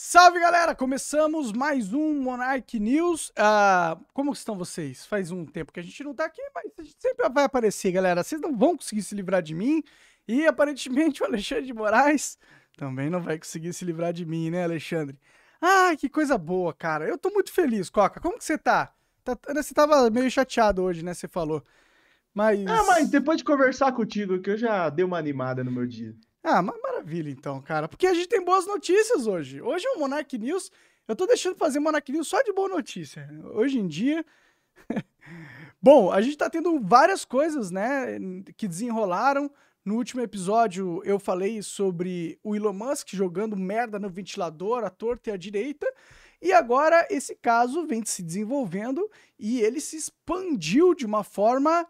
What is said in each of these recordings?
Salve galera, começamos mais um Monarch News. Uh, como estão vocês? Faz um tempo que a gente não tá aqui, mas a gente sempre vai aparecer, galera. Vocês não vão conseguir se livrar de mim e aparentemente o Alexandre de Moraes também não vai conseguir se livrar de mim, né, Alexandre? Ah, que coisa boa, cara. Eu tô muito feliz, Coca. Como que você tá? tá né, você tava meio chateado hoje, né? Você falou. Mas. Ah, mas depois de conversar contigo, que eu já dei uma animada no meu dia. Ah, mas maravilha então, cara. Porque a gente tem boas notícias hoje. Hoje é o Monarch News. Eu tô deixando fazer Monarch News só de boa notícia. Hoje em dia. Bom, a gente tá tendo várias coisas, né, que desenrolaram. No último episódio eu falei sobre o Elon Musk jogando merda no ventilador à torta e à direita. E agora esse caso vem se desenvolvendo e ele se expandiu de uma forma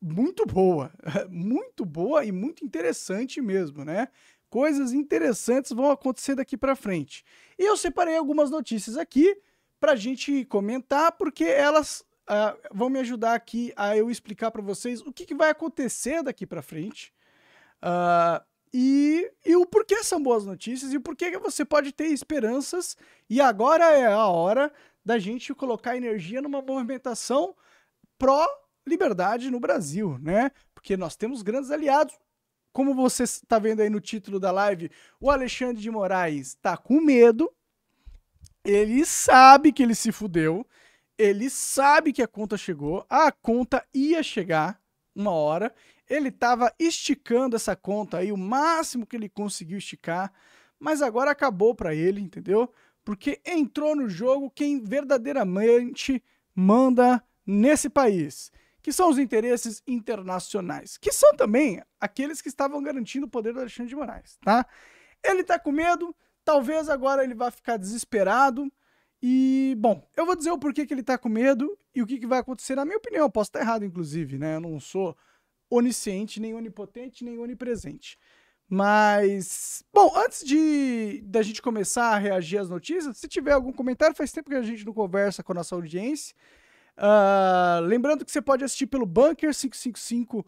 muito boa, muito boa e muito interessante mesmo, né? Coisas interessantes vão acontecer daqui para frente. E eu separei algumas notícias aqui para a gente comentar, porque elas uh, vão me ajudar aqui a eu explicar para vocês o que, que, vai acontecer daqui para frente uh, e, e o porquê são boas notícias e o porquê que você pode ter esperanças. E agora é a hora da gente colocar energia numa movimentação pró liberdade no Brasil, né? Porque nós temos grandes aliados. Como você está vendo aí no título da live, o Alexandre de Moraes está com medo. Ele sabe que ele se fudeu. Ele sabe que a conta chegou. A conta ia chegar uma hora. Ele estava esticando essa conta aí o máximo que ele conseguiu esticar, mas agora acabou para ele, entendeu? Porque entrou no jogo quem verdadeiramente manda nesse país que são os interesses internacionais, que são também aqueles que estavam garantindo o poder do Alexandre de Moraes, tá? Ele tá com medo, talvez agora ele vá ficar desesperado, e, bom, eu vou dizer o porquê que ele tá com medo e o que, que vai acontecer, na minha opinião, eu posso estar errado, inclusive, né? Eu não sou onisciente, nem onipotente, nem onipresente. Mas, bom, antes de da gente começar a reagir às notícias, se tiver algum comentário, faz tempo que a gente não conversa com a nossa audiência. Uh, lembrando que você pode assistir pelo bunker555.com,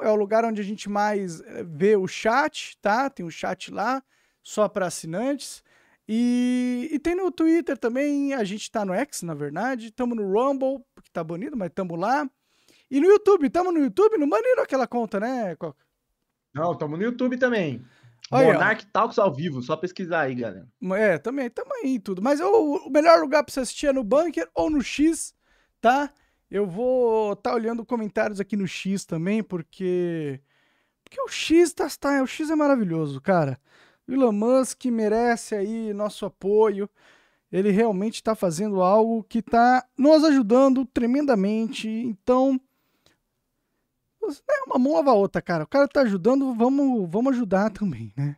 uh, é o lugar onde a gente mais eh, vê o chat, tá? Tem um chat lá, só para assinantes. E, e, tem no Twitter também, a gente tá no X, na verdade. Tamo no Rumble, que tá banido, mas tamo lá. E no YouTube, tamo no YouTube? Não baniram aquela conta, né, Coca? Não, tamo no YouTube também. Olha, Monarch Talks ao vivo, só pesquisar aí, galera. É, também, tamo aí tudo. Mas eu, o melhor lugar pra você assistir é no Bunker ou no X, tá? Eu vou estar tá olhando comentários aqui no X também, porque. Porque o X tá, tá, o X é maravilhoso, cara. O Elon Musk merece aí nosso apoio. Ele realmente está fazendo algo que está nos ajudando tremendamente. Então, é uma mão lava a outra, cara. O cara tá ajudando, vamos, vamos ajudar também, né?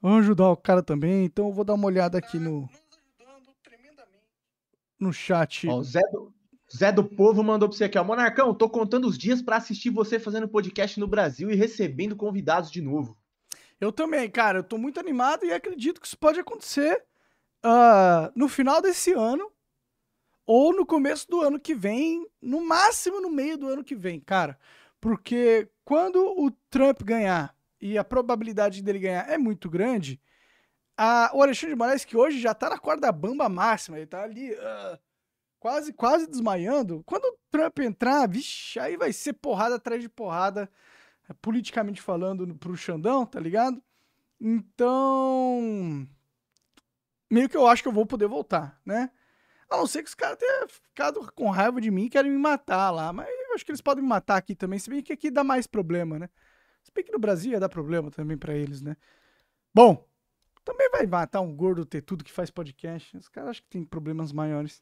Vamos ajudar o cara também. Então eu vou dar uma olhada aqui no. No chat. Ó, Zé, do, Zé do Povo mandou pra você aqui, ó. Monarcão, tô contando os dias para assistir você fazendo podcast no Brasil e recebendo convidados de novo. Eu também, cara. Eu tô muito animado e acredito que isso pode acontecer uh, no final desse ano ou no começo do ano que vem, no máximo no meio do ano que vem, cara. Porque quando o Trump ganhar, e a probabilidade dele ganhar é muito grande, a, o Alexandre de Moraes, que hoje já tá na corda bamba máxima, ele tá ali uh, quase, quase desmaiando. Quando o Trump entrar, vixi, aí vai ser porrada atrás de porrada, é, politicamente falando, pro Xandão, tá ligado? Então. Meio que eu acho que eu vou poder voltar, né? A não ser que os caras tenham ficado com raiva de mim e querem me matar lá, mas acho que eles podem me matar aqui também, se bem que aqui dá mais problema, né? Se bem que no Brasil ia dar problema também para eles, né? Bom, também vai matar um gordo ter tudo que faz podcast. Os caras acham que tem problemas maiores.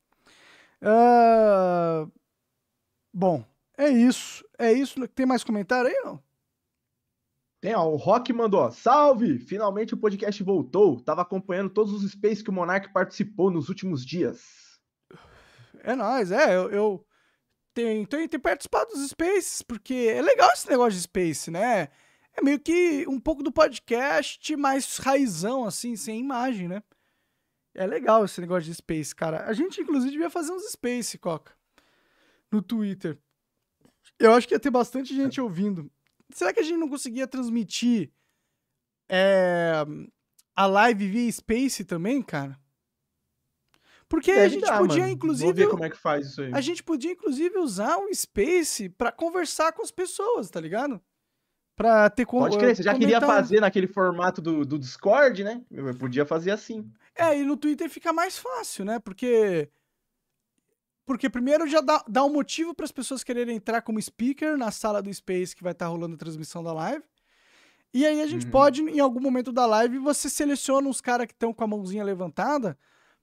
Uh... Bom, é isso. É isso. Tem mais comentário aí, não? Tem, ó, o Rock mandou, salve! Finalmente o podcast voltou. Tava acompanhando todos os spaces que o Monark participou nos últimos dias. É nóis, é, eu, eu, tem, tem, tem participado dos Spaces, porque é legal esse negócio de Space, né? É meio que um pouco do podcast, mais raizão, assim, sem imagem, né? É legal esse negócio de Space, cara. A gente, inclusive, devia fazer uns Space, Coca, no Twitter. Eu acho que ia ter bastante gente ouvindo. Será que a gente não conseguia transmitir é, a live via Space também, cara? Porque a gente podia, mano. inclusive. Vou ver como é que faz isso aí. A gente podia, inclusive, usar o space para conversar com as pessoas, tá ligado? Pra ter como. Pode crer, você já eh, comentar. queria fazer naquele formato do, do Discord, né? Eu podia fazer assim. É, e no Twitter fica mais fácil, né? Porque. Porque primeiro já dá, dá um motivo para as pessoas quererem entrar como speaker na sala do Space que vai estar tá rolando a transmissão da live. E aí a gente uhum. pode, em algum momento da live, você seleciona os caras que estão com a mãozinha levantada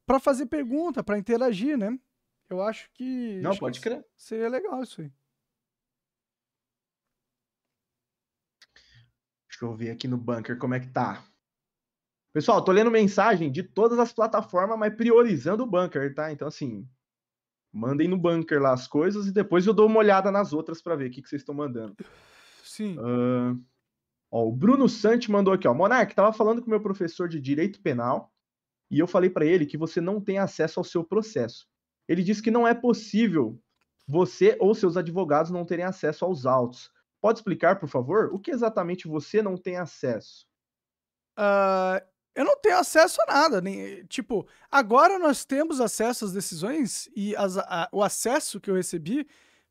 para fazer pergunta, para interagir, né? Eu acho que. Não, acho pode que crer. Seria legal isso aí. Deixa eu ver aqui no bunker como é que tá. Pessoal, tô lendo mensagem de todas as plataformas, mas priorizando o bunker, tá? Então, assim, mandem no bunker lá as coisas e depois eu dou uma olhada nas outras para ver o que, que vocês estão mandando. Sim. Uh, ó, o Bruno Santi mandou aqui, ó. Monark, tava falando com o meu professor de Direito Penal e eu falei para ele que você não tem acesso ao seu processo. Ele disse que não é possível você ou seus advogados não terem acesso aos autos. Pode explicar, por favor, o que exatamente você não tem acesso? Uh, eu não tenho acesso a nada. Nem, tipo, agora nós temos acesso às decisões e as, a, o acesso que eu recebi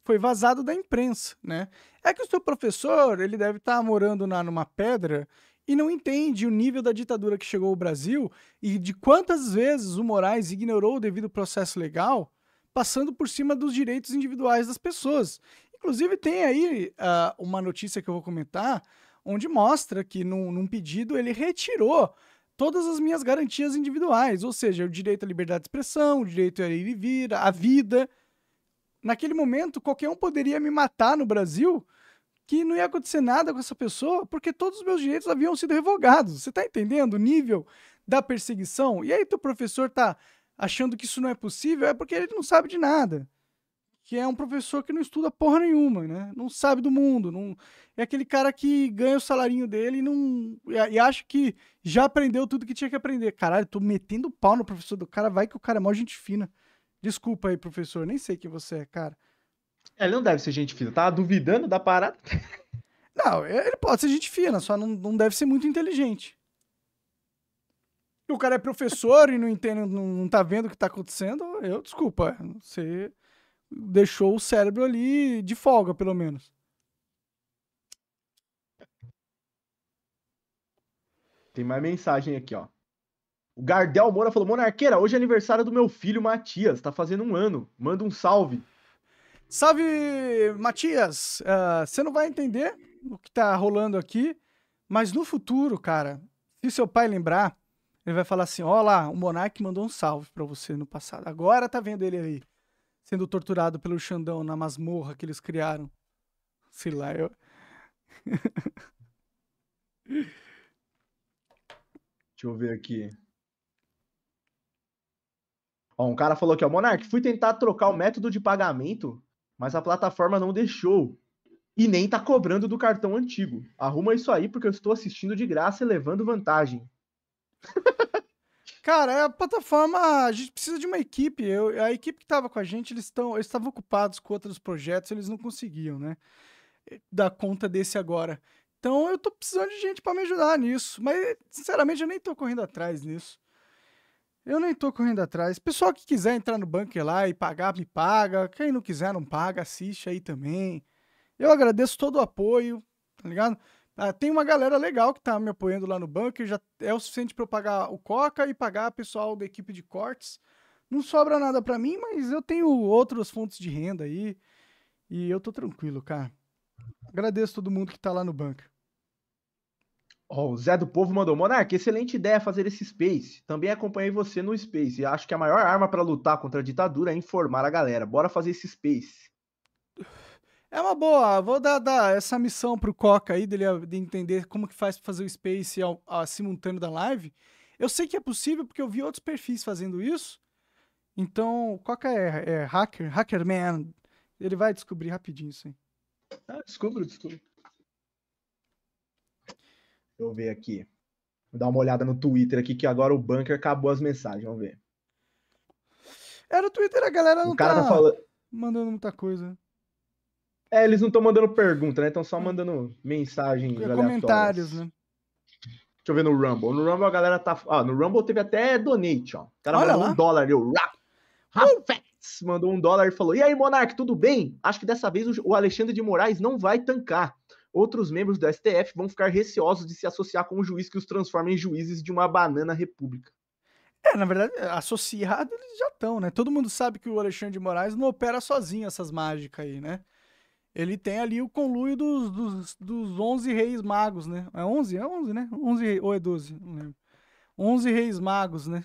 foi vazado da imprensa, né? É que o seu professor, ele deve estar tá morando na, numa pedra e não entende o nível da ditadura que chegou ao Brasil e de quantas vezes o Moraes ignorou o devido processo legal, passando por cima dos direitos individuais das pessoas. Inclusive, tem aí uh, uma notícia que eu vou comentar, onde mostra que num, num pedido ele retirou todas as minhas garantias individuais, ou seja, o direito à liberdade de expressão, o direito a ir e vir, a vida. Naquele momento, qualquer um poderia me matar no Brasil que não ia acontecer nada com essa pessoa, porque todos os meus direitos haviam sido revogados. Você está entendendo o nível da perseguição? E aí teu professor tá achando que isso não é possível, é porque ele não sabe de nada. Que é um professor que não estuda porra nenhuma, né? Não sabe do mundo, não é aquele cara que ganha o salarinho dele e não e acha que já aprendeu tudo que tinha que aprender. Caralho, tô metendo pau no professor do cara, vai que o cara é mó gente fina. Desculpa aí, professor, nem sei quem você é, cara. É, ele não deve ser gente fina. Tava tá duvidando da parada. Não, ele pode ser gente fina, só não, não deve ser muito inteligente. O cara é professor e não entende, não, não tá vendo o que tá acontecendo. Eu, desculpa, você deixou o cérebro ali de folga, pelo menos. Tem mais mensagem aqui, ó. O Gardel Moura falou: Monarqueira, hoje é aniversário do meu filho Matias, tá fazendo um ano. Manda um salve. Salve, Matias! Uh, você não vai entender o que tá rolando aqui, mas no futuro, cara, se seu pai lembrar, ele vai falar assim: ó lá, o Monark mandou um salve para você no passado. Agora tá vendo ele aí sendo torturado pelo Xandão na masmorra que eles criaram. Sei lá, eu. Deixa eu ver aqui. Ó, um cara falou aqui, ó, Monark, fui tentar trocar o método de pagamento mas a plataforma não deixou. E nem tá cobrando do cartão antigo. Arruma isso aí, porque eu estou assistindo de graça e levando vantagem. Cara, é a plataforma, a gente precisa de uma equipe. Eu, a equipe que estava com a gente, eles estão, eles estavam ocupados com outros projetos, eles não conseguiam, né? Eh, dar conta desse agora. Então eu tô precisando de gente para me ajudar nisso, mas sinceramente eu nem tô correndo atrás nisso. Eu nem tô correndo atrás. Pessoal que quiser entrar no bunker lá e pagar, me paga. Quem não quiser, não paga, assiste aí também. Eu agradeço todo o apoio, tá ligado? Ah, tem uma galera legal que tá me apoiando lá no bunker, já é o suficiente para eu pagar o Coca e pagar o pessoal da equipe de cortes. Não sobra nada para mim, mas eu tenho outras fontes de renda aí e eu tô tranquilo, cara. Agradeço todo mundo que tá lá no bunker o Zé do Povo mandou, Monark, excelente ideia fazer esse Space. Também acompanhei você no Space. E acho que a maior arma para lutar contra a ditadura é informar a galera. Bora fazer esse Space. É uma boa. Vou dar, dar essa missão pro Coca aí, dele de entender como que faz para fazer o Space ao, ao, simultâneo da live. Eu sei que é possível, porque eu vi outros perfis fazendo isso. Então, o Coca é, é hacker, hackerman. Ele vai descobrir rapidinho isso aí. Ah, descubro, descubro. Deixa eu ver aqui. Vou dar uma olhada no Twitter aqui, que agora o bunker acabou as mensagens. Vamos ver. Era o Twitter, a galera não o cara tá, tá falando... mandando muita coisa. É, eles não estão mandando pergunta, né? Estão só é. mandando mensagens é, Comentários, né? Deixa eu ver no Rumble. No Rumble a galera tá. Ah, no Rumble teve até donate, ó. O cara Olha mandou lá. um dólar ali, o Rap. Rafex uh! mandou um dólar e falou: E aí, Monark, tudo bem? Acho que dessa vez o Alexandre de Moraes não vai tancar outros membros do STF vão ficar receosos de se associar com um juiz que os transforma em juízes de uma banana república. É, na verdade, associado eles já estão, né? Todo mundo sabe que o Alexandre de Moraes não opera sozinho essas mágicas aí, né? Ele tem ali o conluio dos, dos, dos 11 reis magos, né? É 11? É 11, né? 11 ou é 12? Não lembro. 11 reis magos, né?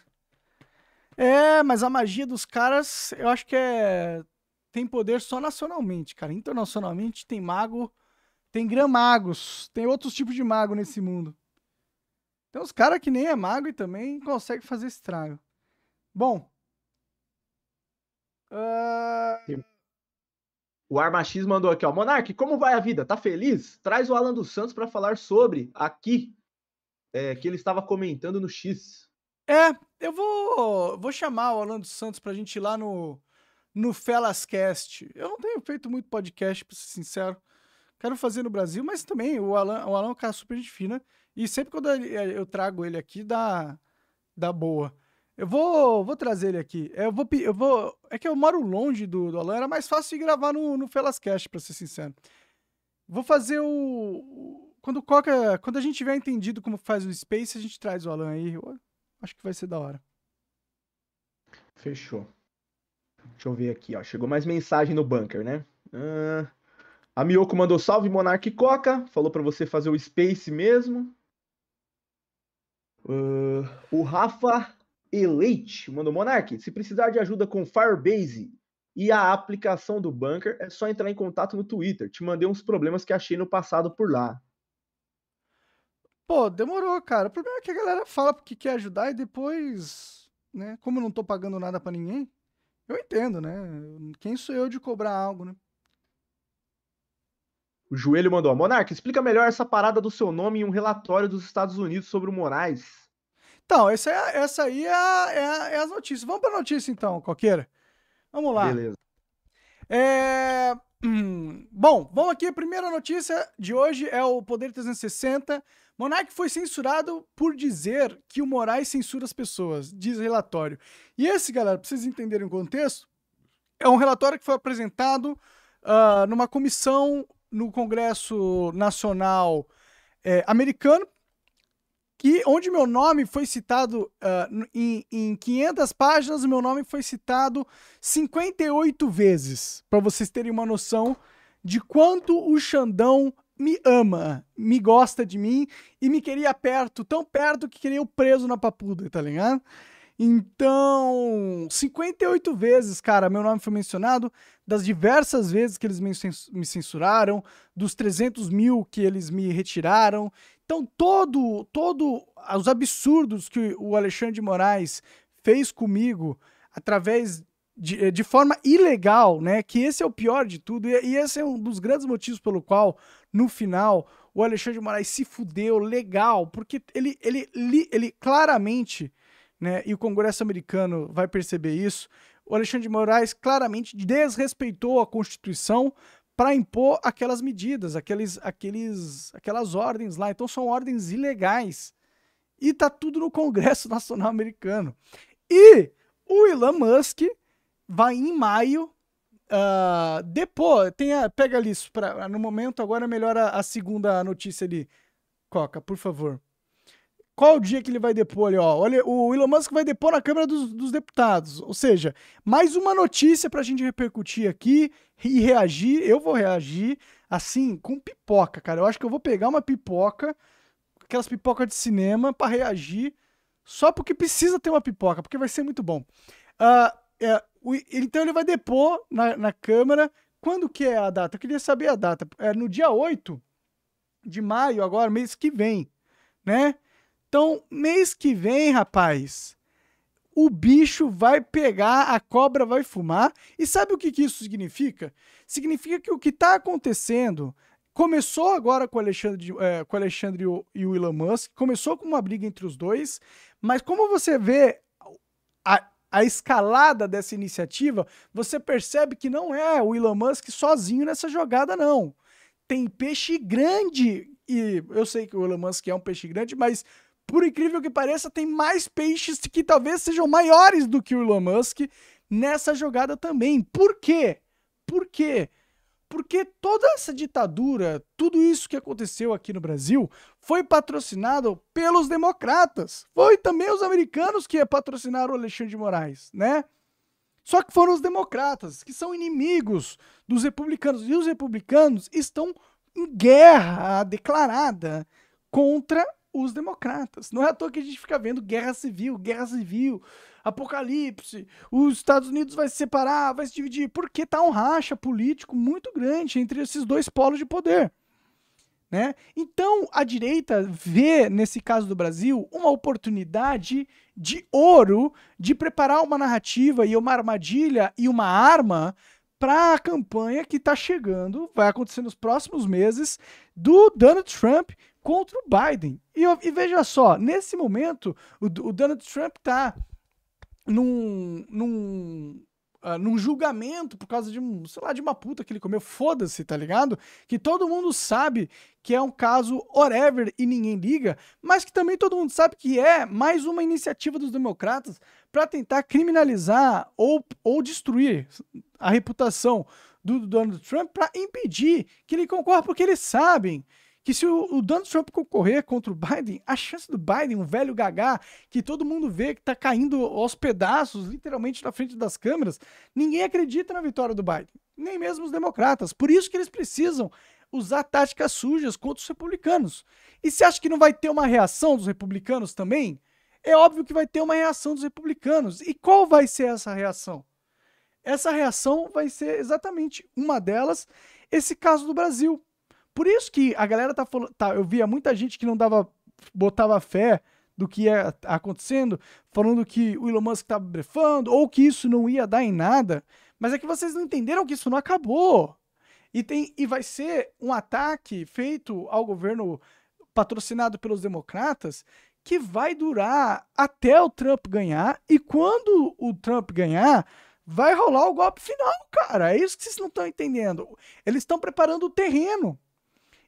É, mas a magia dos caras, eu acho que é tem poder só nacionalmente, cara. Internacionalmente tem mago tem gramagos, tem outros tipos de mago nesse mundo. Tem uns caras que nem é mago e também consegue fazer estrago. Bom. Uh... O Armax mandou aqui, ó. Monark, como vai a vida? Tá feliz? Traz o Alan dos Santos para falar sobre aqui, é, que ele estava comentando no X. É, eu vou, vou chamar o Alan dos Santos pra gente ir lá no, no Felascast. Eu não tenho feito muito podcast, pra ser sincero quero fazer no Brasil, mas também o Alan, o Alan é um cara super de fina. E sempre quando eh, eu trago ele aqui, dá, dá boa. Eu vou, vou trazer ele aqui. Eu vou, eu vou. É que eu moro longe do, do Alan, era mais fácil de gravar no, no Felascast, pra ser sincero. Vou fazer o. Quando Coca. Quando a gente tiver entendido como faz o Space, a gente traz o Alan aí. Eu acho que vai ser da hora. Fechou. Deixa eu ver aqui, ó. Chegou mais mensagem no bunker, né? Ah, a Miyoko mandou salve, Monarque Coca. Falou para você fazer o Space mesmo. Uh, o Rafa Eleite mandou Monarque. Se precisar de ajuda com Firebase e a aplicação do Bunker, é só entrar em contato no Twitter. Te mandei uns problemas que achei no passado por lá. Pô, demorou, cara. O problema é que a galera fala porque quer ajudar e depois, né? Como eu não tô pagando nada para ninguém, eu entendo, né? Quem sou eu de cobrar algo, né? O joelho mandou: Monarca, explica melhor essa parada do seu nome em um relatório dos Estados Unidos sobre o Moraes. Então, essa, é, essa aí é, é, é as notícias. Vamos para a notícia então, Coqueira. Vamos lá. Beleza. É... bom, vamos aqui. A primeira notícia de hoje é o Poder 360. Monarque foi censurado por dizer que o Moraes censura as pessoas, diz relatório. E esse, galera, pra vocês entenderem o contexto, é um relatório que foi apresentado uh, numa comissão no Congresso Nacional é, Americano, que onde meu nome foi citado uh, em, em 500 páginas, meu nome foi citado 58 vezes, para vocês terem uma noção de quanto o Xandão me ama, me gosta de mim e me queria perto, tão perto que queria o preso na papuda, tá ligado? Então, 58 vezes, cara, meu nome foi mencionado, das diversas vezes que eles me censuraram, dos 300 mil que eles me retiraram. Então, todo, todo os absurdos que o Alexandre de Moraes fez comigo através de, eh, de forma ilegal, né? Que esse é o pior de tudo. E, e esse é um dos grandes motivos pelo qual, no final, o Alexandre de Moraes se fudeu legal, porque ele, ele, ele, ele claramente, né? E o Congresso americano vai perceber isso o Alexandre de Moraes claramente desrespeitou a Constituição para impor aquelas medidas, aqueles, aqueles, aquelas ordens lá. Então são ordens ilegais. E tá tudo no Congresso Nacional Americano. E o Elon Musk vai em maio uh, depor. Tem a, pega ali, pra, no momento, agora melhora a segunda notícia ali. Coca, por favor. Qual o dia que ele vai depor ali? Ó? Olha, o Elon Musk vai depor na Câmara dos, dos Deputados. Ou seja, mais uma notícia para a gente repercutir aqui e reagir. Eu vou reagir assim, com pipoca, cara. Eu acho que eu vou pegar uma pipoca, aquelas pipocas de cinema, para reagir só porque precisa ter uma pipoca, porque vai ser muito bom. Uh, é, o, então ele vai depor na, na Câmara. Quando que é a data? Eu queria saber a data. É no dia 8 de maio, agora, mês que vem, né? Então, mês que vem, rapaz, o bicho vai pegar, a cobra vai fumar. E sabe o que, que isso significa? Significa que o que está acontecendo começou agora com o Alexandre, é, com o Alexandre e o Elon Musk, começou com uma briga entre os dois, mas como você vê a, a escalada dessa iniciativa, você percebe que não é o Elon Musk sozinho nessa jogada, não. Tem peixe grande, e eu sei que o Elon Musk é um peixe grande, mas por incrível que pareça, tem mais peixes que talvez sejam maiores do que o Elon Musk nessa jogada também. Por quê? Por quê? Porque toda essa ditadura, tudo isso que aconteceu aqui no Brasil, foi patrocinado pelos democratas. Foi também os americanos que patrocinaram o Alexandre de Moraes, né? Só que foram os democratas, que são inimigos dos republicanos. E os republicanos estão em guerra declarada contra os democratas. Não é à toa que a gente fica vendo guerra civil, guerra civil, apocalipse, os Estados Unidos vai se separar, vai se dividir, porque tá um racha político muito grande entre esses dois polos de poder. Né? Então, a direita vê, nesse caso do Brasil, uma oportunidade de ouro de preparar uma narrativa e uma armadilha e uma arma para a campanha que está chegando, vai acontecer nos próximos meses, do Donald Trump contra o Biden. E, e veja só, nesse momento, o, o Donald Trump está num, num, uh, num julgamento por causa de, um sei lá, de uma puta que ele comeu, foda-se, tá ligado? Que todo mundo sabe que é um caso whatever e ninguém liga, mas que também todo mundo sabe que é mais uma iniciativa dos democratas para tentar criminalizar ou, ou destruir a reputação do, do Donald Trump para impedir que ele concorra, porque eles sabem que se o, Donald Trump concorrer contra o Biden, a chance do Biden, um velho gagá, que todo mundo vê que está caindo aos pedaços, literalmente na frente das câmeras, ninguém acredita na vitória do Biden, nem mesmo os democratas. Por isso que eles precisam usar táticas sujas contra os republicanos. E você acha que não vai ter uma reação dos republicanos também? É óbvio que vai ter uma reação dos republicanos. E qual vai ser essa reação? Essa reação vai ser exatamente uma delas, esse caso do Brasil. Por isso que a galera tá falando. Tá, eu via muita gente que não dava. botava fé do que ia acontecendo, falando que o Elon Musk tava brefando, ou que isso não ia dar em nada. Mas é que vocês não entenderam que isso não acabou. E, tem, e vai ser um ataque feito ao governo patrocinado pelos democratas que vai durar até o Trump ganhar. E quando o Trump ganhar, vai rolar o golpe final, cara. É isso que vocês não estão entendendo. Eles estão preparando o terreno.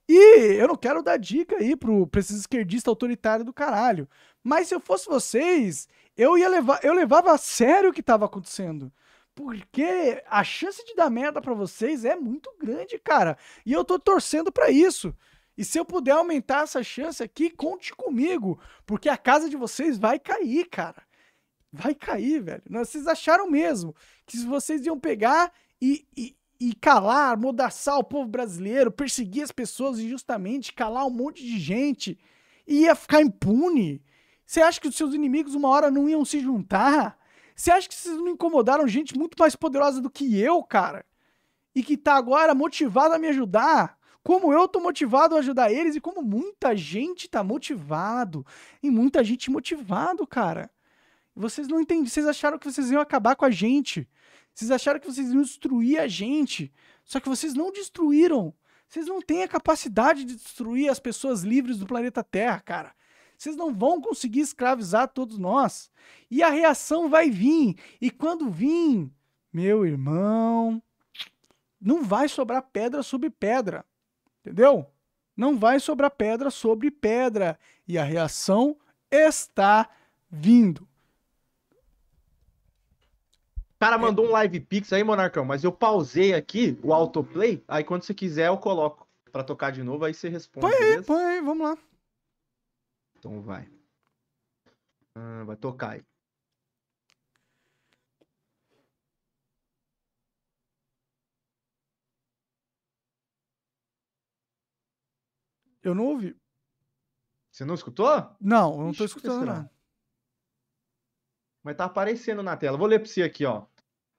E eu não quero dar dica aí pro, pra esses esquerdistas autoritários do caralho. Mas se eu fosse vocês, eu ia levar, eu levava a sério o que estava acontecendo. Porque a chance de dar merda para vocês é muito grande, cara. E eu tô torcendo para isso. E se eu puder aumentar essa chance aqui, conte comigo, porque a casa de vocês vai cair, cara. Vai cair, velho. Vocês acharam mesmo que se vocês iam pegar e, e, e calar, mordaçar o povo brasileiro, perseguir as pessoas injustamente, calar um monte de gente, e ia ficar impune? Você acha que os seus inimigos uma hora não iam se juntar? Você acha que vocês não incomodaram gente muito mais poderosa do que eu, cara? E que tá agora motivado a me ajudar? Como eu tô motivado a ajudar eles e como muita gente tá motivado. E muita gente motivado, cara. Vocês não entendem, vocês acharam que vocês iam acabar com a gente. Vocês acharam que vocês iam destruir a gente, só que vocês não destruíram. Vocês não têm a capacidade de destruir as pessoas livres do planeta Terra, cara. Vocês não vão conseguir escravizar todos nós. E a reação vai vir. E quando vir, meu irmão, não vai sobrar pedra sobre pedra. Entendeu? Não vai sobrar pedra sobre pedra. E a reação está vindo cara é. mandou um live pix aí, Monarcão, mas eu pausei aqui o autoplay, aí quando você quiser eu coloco para tocar de novo, aí você responde. Põe aí, põe aí, vamos lá. Então vai. Ah, vai tocar aí. Eu não ouvi. Você não escutou? Não, eu não Ixi, tô escutando nada. Mas tá aparecendo na tela. Vou ler pra você aqui, ó.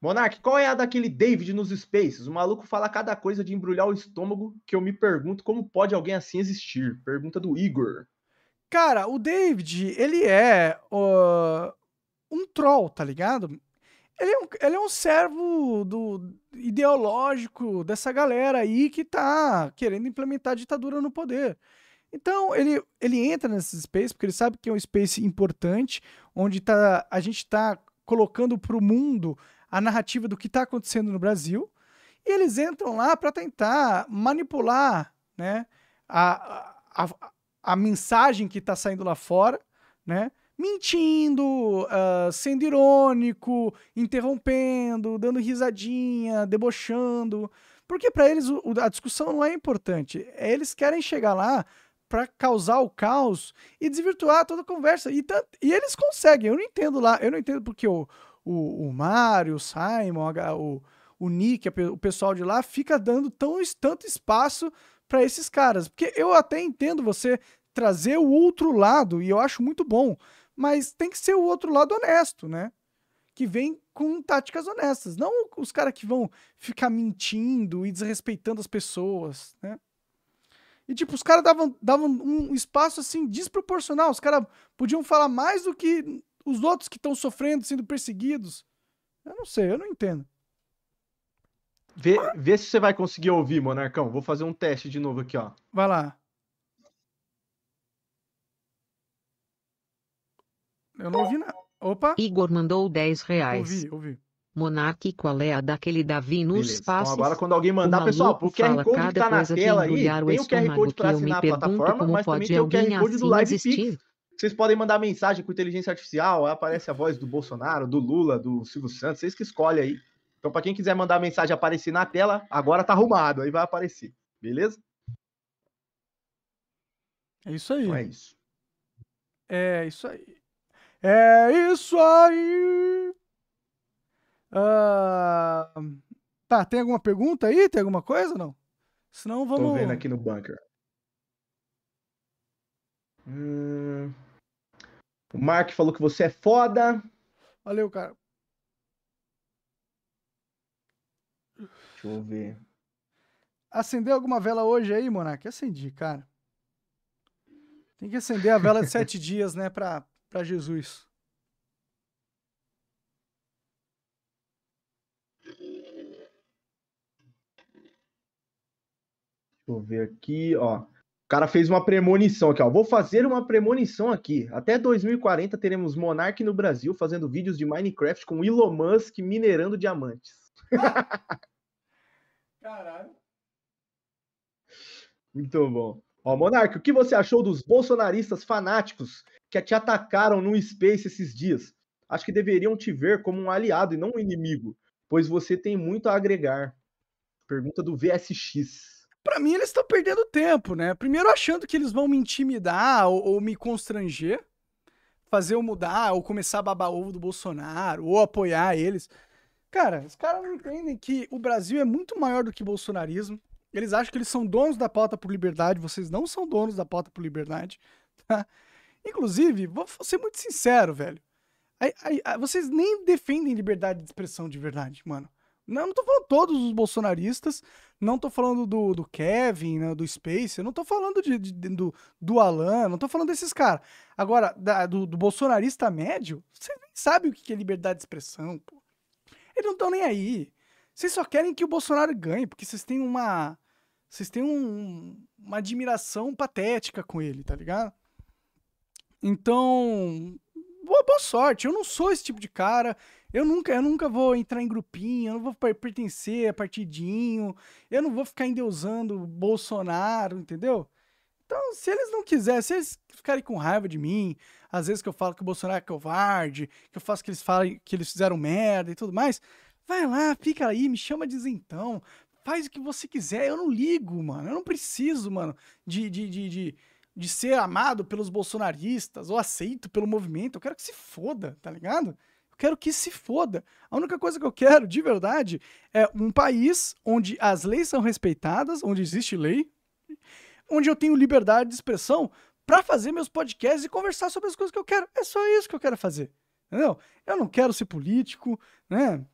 Monark, qual é a daquele David nos Spaces? O maluco fala cada coisa de embrulhar o estômago que eu me pergunto como pode alguém assim existir. Pergunta do Igor. Cara, o David, ele é uh, um troll, tá ligado? Ele é, um, ele é um servo do ideológico dessa galera aí que tá querendo implementar a ditadura no poder. Então, ele, ele entra nesses space porque ele sabe que é um space importante, onde tá, a gente tá colocando pro mundo a narrativa do que está acontecendo no Brasil, e eles entram lá para tentar manipular né, a, a, a, a mensagem que está saindo lá fora, né? Mentindo, uh, sendo irônico, interrompendo, dando risadinha, debochando. Porque para eles o, a discussão não é importante. É, eles querem chegar lá para causar o caos e desvirtuar toda a conversa. E, e, eles conseguem. Eu não entendo lá, eu não entendo porque o, o, o Mário, o Simon, o, o Nick, o pessoal de lá, fica dando tão, tanto espaço para esses caras. Porque eu até entendo você trazer o outro lado, e eu acho muito bom, mas tem que ser o outro lado honesto, né? Que vem com táticas honestas, não os caras que vão ficar mentindo e desrespeitando as pessoas, né? E, tipo, os caras davam, davam um espaço, assim, desproporcional. Os caras podiam falar mais do que os outros que estão sofrendo, sendo perseguidos. Eu não sei, eu não entendo. Vê, vê se você vai conseguir ouvir, Monarcão. Vou fazer um teste de novo aqui, ó. Vai lá. Eu não ouvi nada. Opa! Igor mandou 10 reais. Ouvi, ouvi. Monarque, qual é a daquele Davi nos Beleza. passos? Então agora quando alguém mandar, pessoal, porque QR Code que tá na tela aí, tem o QR Code para assinar a plataforma, mas também tem o QR Code assim do Live Pix. Vocês podem mandar mensagem com inteligência artificial, aparece a voz do Bolsonaro, do Lula, do Silvio Santos, vocês que escolhem aí. Então, para quem quiser mandar mensagem aparecer na tela, agora tá arrumado, aí vai aparecer, beleza? É isso aí. Então é isso. É isso aí. É isso aí! Uh... Tá, tem alguma pergunta aí? Tem alguma coisa não? Senão vamos. Tô vendo aqui no bunker. Hum... O Mark falou que você é foda. Valeu, cara. Deixa eu ver. Acendeu alguma vela hoje aí, Monark? Acendi, cara. Tem que acender a vela de sete dias, né, pra, pra Jesus. Deixa eu ver aqui, ó cara fez uma premonição aqui, ó. Vou fazer uma premonição aqui. Até 2040 teremos Monark no Brasil fazendo vídeos de Minecraft com Elon Musk minerando diamantes. Caralho. Muito bom. Ó, Monark, o que você achou dos bolsonaristas fanáticos que te atacaram no Space esses dias? Acho que deveriam te ver como um aliado e não um inimigo, pois você tem muito a agregar. Pergunta do VSX para mim eles estão perdendo tempo, né? Primeiro achando que eles vão me intimidar ou, ou, me constranger, fazer eu mudar, ou começar a babar ovo do Bolsonaro, ou apoiar eles. Cara, os caras não entendem que o Brasil é muito maior do que bolsonarismo. Eles acham que eles são donos da pauta por liberdade, vocês não são donos da pauta por liberdade, tá? Inclusive, vou ser muito sincero, velho. Aí, aí, aí, vocês nem defendem liberdade de expressão de verdade, mano. Não, não tô falando todos os bolsonaristas, não tô falando do, do Kevin, né, do Space, não tô falando de, de, do, do Alan, não tô falando desses caras. Agora, da, do, do, bolsonarista médio, você nem sabe o que é liberdade de expressão, pô. Eles não estão nem aí. Vocês só querem que o Bolsonaro ganhe, porque vocês têm uma. Vocês têm um, uma admiração patética com ele, tá ligado? Então. Boa, boa sorte. Eu não sou esse tipo de cara. Eu nunca, eu nunca vou entrar em grupinho, eu não vou pertencer a partidinho, eu não vou ficar endeusando Bolsonaro, entendeu? Então, se eles não quiserem, se eles ficarem com raiva de mim, às vezes que eu falo que o Bolsonaro é covarde, que eu faço que eles falem que eles fizeram merda e tudo mais, vai lá, fica aí, me chama de zentão, faz o que você quiser, eu não ligo, mano. Eu não preciso, mano, de, de, de, de, de ser amado pelos bolsonaristas ou aceito pelo movimento. Eu quero que se foda, tá ligado? quero que se foda. A única coisa que eu quero, de verdade, é um país onde as leis são respeitadas, onde existe lei, onde eu tenho liberdade de expressão para fazer meus podcasts e conversar sobre as coisas que eu quero. É só isso que eu quero fazer. Entendeu? Eu não quero ser político, né?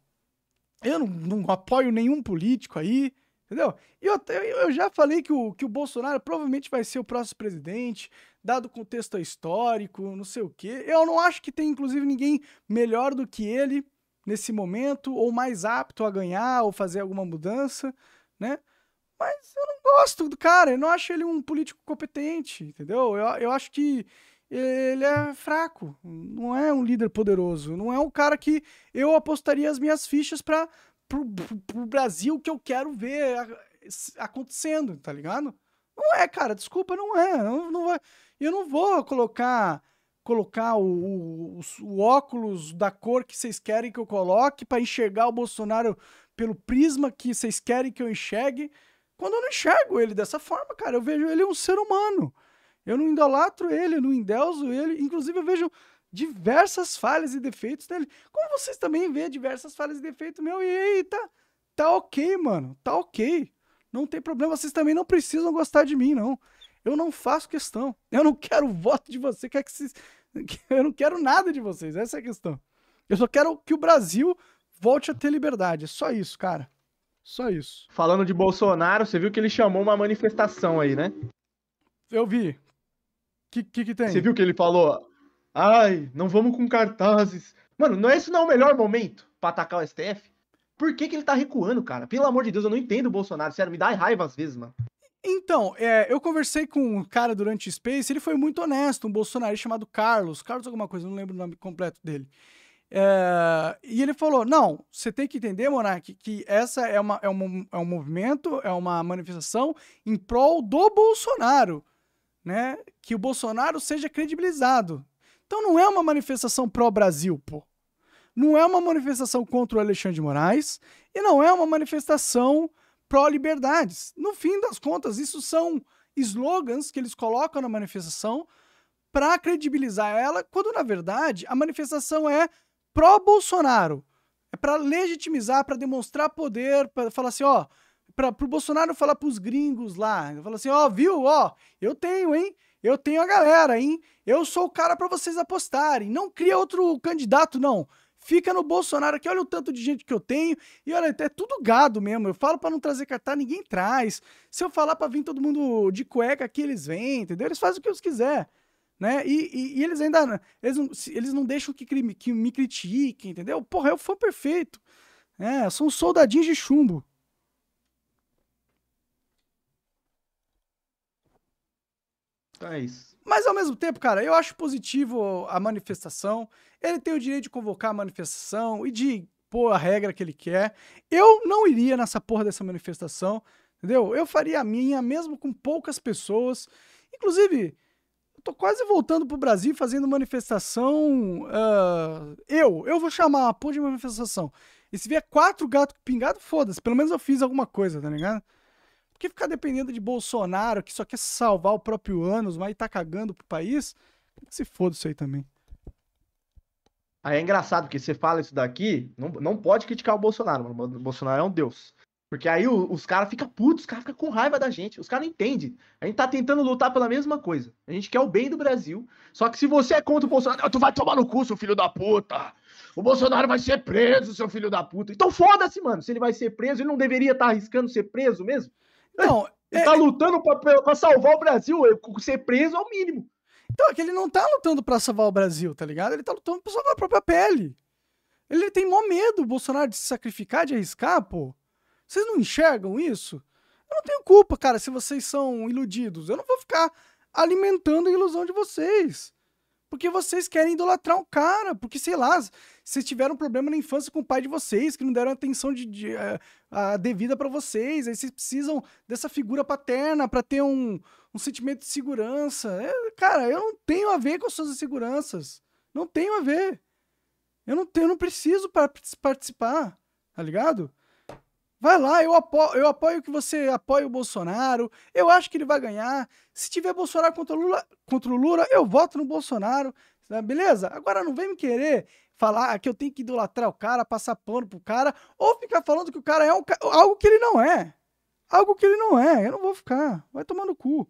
Eu não, não apoio nenhum político aí. Entendeu? E eu, eu, já falei que o, que o Bolsonaro provavelmente vai ser o próximo presidente, dado o contexto histórico, não sei o quê. Eu não acho que tem, inclusive, ninguém melhor do que ele nesse momento, ou mais apto a ganhar, ou fazer alguma mudança, né? Mas eu não gosto do cara, eu não acho ele um político competente, entendeu? Eu, eu acho que ele é fraco, não é um líder poderoso, não é um cara que eu apostaria as minhas fichas para pro, pro, Brasil que eu quero ver acontecendo, tá ligado? Não é, cara, desculpa, não é. Não, não vai, eu não vou colocar colocar o, o, o, óculos da cor que vocês querem que eu coloque para enxergar o Bolsonaro pelo prisma que vocês querem que eu enxergue, quando eu não enxergo ele dessa forma, cara. Eu vejo ele um ser humano. Eu não idolatro ele, eu não endeuso ele. Inclusive, eu vejo diversas falhas e defeitos dele. Como vocês também vê diversas falhas e defeitos meu, e tá, tá ok, mano, tá ok. Não tem problema, vocês também não precisam gostar de mim, não. Eu não faço questão. Eu não quero voto de você, quer que vocês... eu não quero nada de vocês, essa é a questão. Eu só quero que o Brasil volte a ter liberdade, é só isso, cara. Só isso. Falando de Bolsonaro, você viu que ele chamou uma manifestação aí, né? Eu vi. O que, que, que tem? Você viu que ele falou? Ai, não vamos com cartazes. Mano, não é isso não é o melhor momento para atacar o STF? Por que, que ele tá recuando, cara? Pelo amor de Deus, eu não entendo o Bolsonaro. Sério, me dá raiva às vezes, mano. Então, é, eu conversei com um cara durante o Space, ele foi muito honesto, um bolsonarista chamado Carlos, Carlos alguma coisa, não lembro o nome completo dele. É, e ele falou: não, você tem que entender, Monark, que essa é, uma, é, um, é um movimento, é uma manifestação em prol do Bolsonaro, né? Que o Bolsonaro seja credibilizado. Então não é uma manifestação pró-Brasil, pô. Não é uma manifestação contra o Alexandre de Moraes e não é uma manifestação pró-liberdades. No fim das contas, isso são slogans que eles colocam na manifestação para credibilizar ela, quando na verdade a manifestação é pró-Bolsonaro. É para legitimizar, para demonstrar poder, para falar assim, ó, para o Bolsonaro falar para os gringos lá, falar assim, ó, viu, ó, eu tenho, hein? Eu tenho a galera, hein? Eu sou o cara para vocês apostarem. Não cria outro candidato, não. Fica no Bolsonaro aqui, olha o tanto de gente que eu tenho. E olha, é tudo gado mesmo. Eu falo para não trazer catar, ninguém traz. Se eu falar para vir todo mundo de cueca aqui, eles vêm, entendeu? Eles fazem o que eles quiser, né? E, e, e eles ainda eles não, eles não deixam que, que me critiquem, entendeu? Porra, eu fã perfeito. É, são soldadinhos de chumbo. Então é isso. Mas ao mesmo tempo, cara, eu acho positivo a manifestação. Ele tem o direito de convocar a manifestação e de pôr a regra que ele quer. Eu não iria nessa porra dessa manifestação, entendeu? Eu faria a minha, mesmo com poucas pessoas. Inclusive, eu tô quase voltando pro Brasil fazendo manifestação. Uh, eu, eu vou chamar uma porra de manifestação. E se vier quatro gatos pingados, foda-se. Pelo menos eu fiz alguma coisa, tá ligado? Porque ficar dependendo de Bolsonaro, que só quer salvar o próprio ânus, mas tá cagando pro país, se foda isso aí também. Aí é engraçado, porque você fala isso daqui, não, não pode criticar o Bolsonaro, mano. O Bolsonaro é um deus. Porque aí os, os caras ficam putos, os caras ficam com raiva da gente. Os caras não entendem. A gente tá tentando lutar pela mesma coisa. A gente quer o bem do Brasil. Só que se você é contra o Bolsonaro, tu vai tomar no cu, seu filho da puta. O Bolsonaro vai ser preso, seu filho da puta. Então foda-se, mano. Se ele vai ser preso, ele não deveria estar tá arriscando ser preso mesmo? Não, ele é... tá é- lutando para salvar o Brasil, ser preso ao é mínimo. Então, é que ele não tá lutando para salvar o Brasil, tá ligado? Ele tá lutando pra salvar a própria pele. Ele tem mó medo, Bolsonaro, de se sacrificar, de arriscar, pô. Vocês não enxergam isso? Eu não tenho culpa, cara, se vocês são iludidos. Eu não vou ficar alimentando a ilusão de vocês. Porque vocês querem idolatrar um cara, porque sei lá, vocês tiveram um problema na infância com o pai de vocês, que não deram atenção de, de uh, a devida para vocês, aí vocês precisam dessa figura paterna para ter um, um sentimento de segurança. É, cara, eu não tenho a ver com as suas inseguranças. Não tenho a ver. Eu não, tenho, eu não preciso para participar, tá ligado? Vai lá, eu apoio, eu apoio que você apoie o Bolsonaro. Eu acho que ele vai ganhar. Se tiver Bolsonaro contra o Lula, contra o Lula eu voto no Bolsonaro. Né, beleza? Agora não vem me querer falar que eu tenho que idolatrar o cara, passar pano pro cara, ou ficar falando que o cara é um, algo que ele não é. Algo que ele não é. Eu não vou ficar. Vai tomar no cu.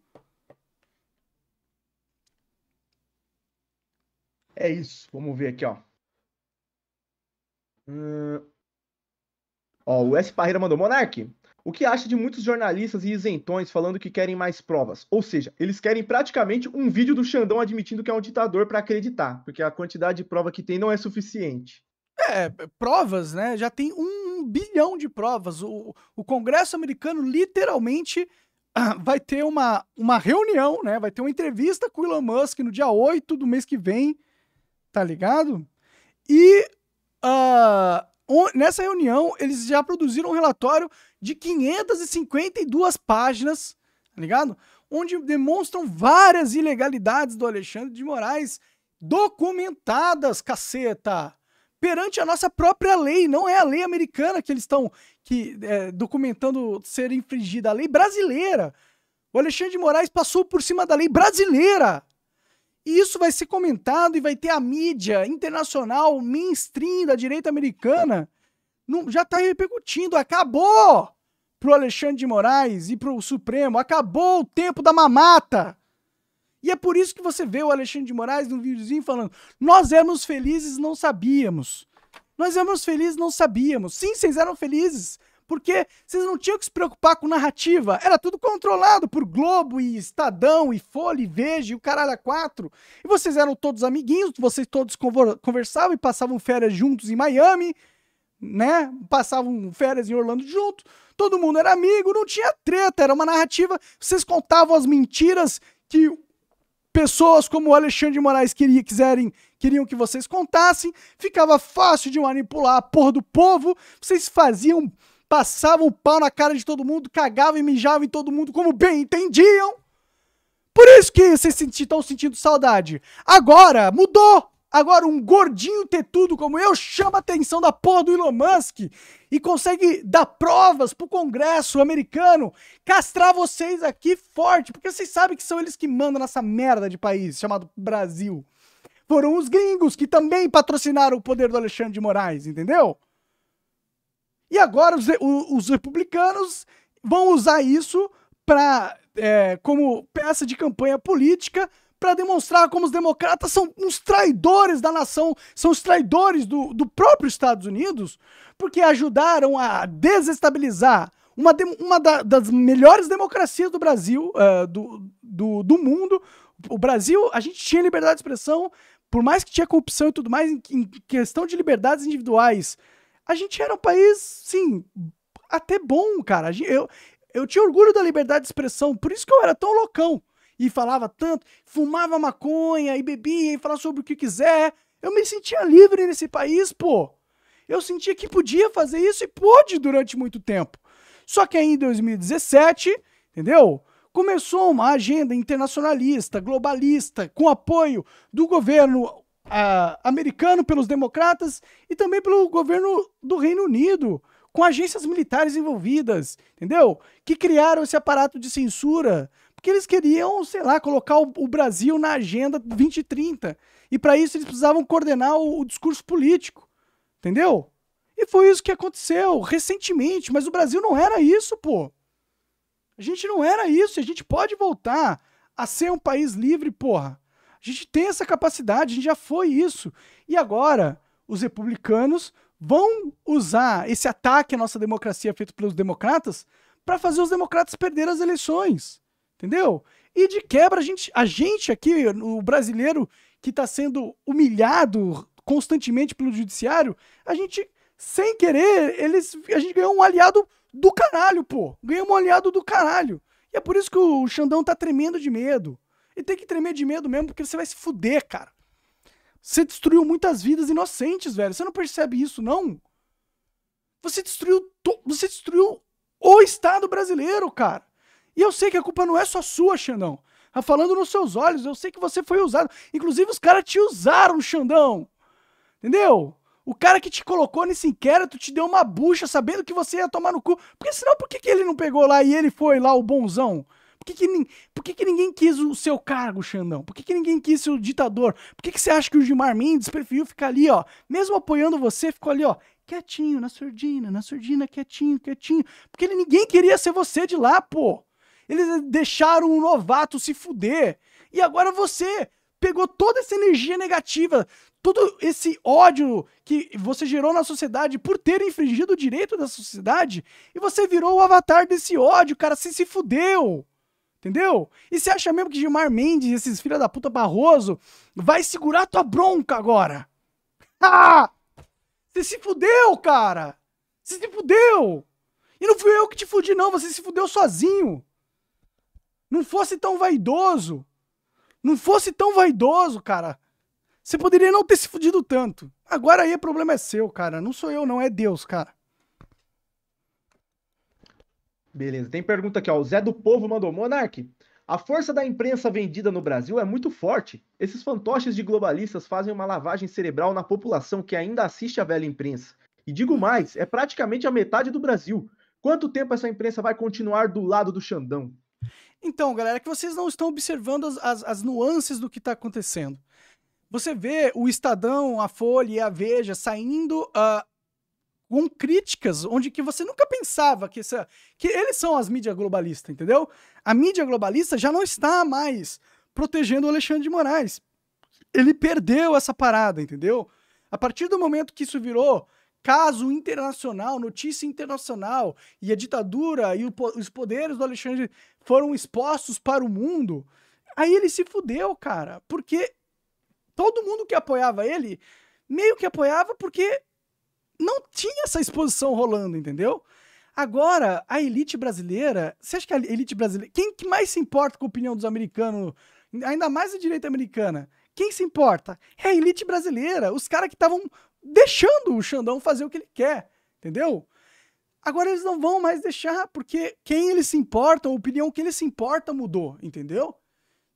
É isso. Vamos ver aqui, ó. Hum... Ó, o S. Parreira mandou: Monarque. O que acha de muitos jornalistas e isentões falando que querem mais provas? Ou seja, eles querem praticamente um vídeo do Xandão admitindo que é um ditador para acreditar, porque a quantidade de prova que tem não é suficiente. É, provas, né? Já tem um bilhão de provas. O, o Congresso americano literalmente vai ter uma, uma reunião, né? Vai ter uma entrevista com o Elon Musk no dia 8 do mês que vem, tá ligado? E uh, nessa reunião, eles já produziram um relatório de 552 páginas, tá ligado? Onde demonstram várias ilegalidades do Alexandre de Moraes documentadas, caceta! Perante a nossa própria lei, não é a lei americana que eles estão que, é, documentando ser infringida, a lei brasileira. O Alexandre de Moraes passou por cima da lei brasileira. E isso vai ser comentado e vai ter a mídia internacional, mainstream da direita americana, não, já está repercutindo. Acabou pro Alexandre de Moraes e pro Supremo. Acabou o tempo da mamata. E é por isso que você vê o Alexandre de Moraes num videozinho falando: Nós éramos felizes, não sabíamos. Nós éramos felizes, não sabíamos. Sim, vocês eram felizes porque vocês não tinham que se preocupar com narrativa. Era tudo controlado por Globo e Estadão e Folha e Veja e o caralho a quatro. E vocês eram todos amiguinhos, vocês todos conversavam e passavam férias juntos em Miami, né? Passavam férias em Orlando juntos. Todo mundo era amigo, não tinha treta, era uma narrativa. Vocês contavam as mentiras que pessoas como o Alexandre de Moraes queria, quiserem, queriam que vocês contassem, ficava fácil de manipular a porra do povo, vocês faziam passava o pau na cara de todo mundo, cagava e mijava em todo mundo, como bem entendiam. Por isso que vocês estão sentindo saudade. Agora mudou! Agora um gordinho tetudo como eu chama a atenção da porra do Elon Musk e consegue dar provas pro Congresso americano castrar vocês aqui forte, porque vocês sabem que são eles que mandam nessa merda de país chamado Brasil. Foram os gringos que também patrocinaram o poder do Alexandre de Moraes, entendeu? E agora os, os republicanos vão usar isso para é, como peça de campanha política para demonstrar como os democratas são uns traidores da nação, são os traidores do, do próprio Estados Unidos, porque ajudaram a desestabilizar uma, de, uma da, das melhores democracias do Brasil, uh, do, do, do mundo. O Brasil, a gente tinha liberdade de expressão, por mais que tinha corrupção e tudo mais, em, em questão de liberdades individuais, a gente era um país, sim, até bom, cara. Eu, eu tinha orgulho da liberdade de expressão, por isso que eu era tão loucão. E falava tanto, fumava maconha e bebia e falava sobre o que quiser. Eu me sentia livre nesse país, pô. Eu sentia que podia fazer isso e pôde durante muito tempo. Só que aí em 2017, entendeu? Começou uma agenda internacionalista, globalista, com apoio do governo uh, americano, pelos democratas e também pelo governo do Reino Unido, com agências militares envolvidas, entendeu? Que criaram esse aparato de censura porque eles queriam, sei lá, colocar o, o Brasil na agenda 2030. E para isso eles precisavam coordenar o, o discurso político, entendeu? E foi isso que aconteceu recentemente, mas o Brasil não era isso, pô. A gente não era isso, a gente pode voltar a ser um país livre, porra. A gente tem essa capacidade, a gente já foi isso. E agora, os republicanos vão usar esse ataque à nossa democracia feito pelos democratas para fazer os democratas perderem as eleições. Entendeu? E de quebra, a gente, a gente aqui, o brasileiro que está sendo humilhado constantemente pelo judiciário, a gente, sem querer, eles, a gente ganhou um aliado do caralho, pô. Ganhamos um aliado do caralho. E é por isso que o Xandão tá tremendo de medo. E tem que tremer de medo mesmo, porque você vai se fuder, cara. Você destruiu muitas vidas inocentes, velho. Você não percebe isso, não? Você destruiu, você destruiu o Estado brasileiro, cara. E eu sei que a culpa não é só sua, Xandão. Tá falando nos seus olhos, eu sei que você foi usado. Inclusive, os caras te usaram, Xandão. Entendeu? O cara que te colocou nesse inquérito te deu uma bucha sabendo que você ia tomar no cu. Porque senão, por que, que ele não pegou lá e ele foi lá o bonzão? que, que, por que, que ninguém quis o seu cargo, Xandão? Por que, que ninguém quis o ditador? Por que, que você acha que o Gilmar Mendes preferiu ficar ali, ó? Mesmo apoiando você, ficou ali, ó, quietinho, na surdina, na surdina, quietinho, quietinho. Porque ele, ninguém queria ser você de lá, pô. Eles deixaram um novato se fuder. E agora você pegou toda essa energia negativa, todo esse ódio que você gerou na sociedade por ter infringido o direito da sociedade, e você virou o avatar desse ódio, cara, você se fudeu. Entendeu? E você acha mesmo que Gilmar Mendes, esses filha da puta Barroso, vai segurar tua bronca agora? Ah! você se fudeu, cara! Você se fudeu! E não fui eu que te fudi, não. Você se fudeu sozinho. Não fosse tão vaidoso. Não fosse tão vaidoso, cara. Você poderia não ter se fudido tanto. Agora aí o problema é seu, cara. Não sou eu, não. É Deus, cara. Beleza, tem pergunta aqui, ó. O Zé do Povo mandou. Monarque, a força da imprensa vendida no Brasil é muito forte. Esses fantoches de globalistas fazem uma lavagem cerebral na população que ainda assiste a velha imprensa. E digo mais, é praticamente a metade do Brasil. Quanto tempo essa imprensa vai continuar do lado do Xandão? Então, galera, é que vocês não estão observando as, as, as nuances do que está acontecendo. Você vê o Estadão, a Folha e a Veja saindo uh, com críticas onde que você nunca pensava que, essa, que eles são as mídias globalistas, entendeu? A mídia globalista já não está mais protegendo o Alexandre de Moraes. Ele perdeu essa parada, entendeu? A partir do momento que isso virou caso internacional, notícia internacional, e a ditadura e os poderes do Alexandre foram expostos para o mundo, aí ele se fudeu, cara, porque todo mundo que apoiava ele meio que apoiava porque não tinha essa exposição rolando, entendeu? Agora, a elite brasileira, você acha que a elite brasileira, quem que mais se importa com a opinião dos americanos, ainda mais a direita americana? Quem se importa? É a elite brasileira, os caras que estavam deixando o Xandão fazer o que ele quer, entendeu? Agora eles não vão mais deixar, porque quem eles se importam, a opinião que eles se importam mudou, entendeu?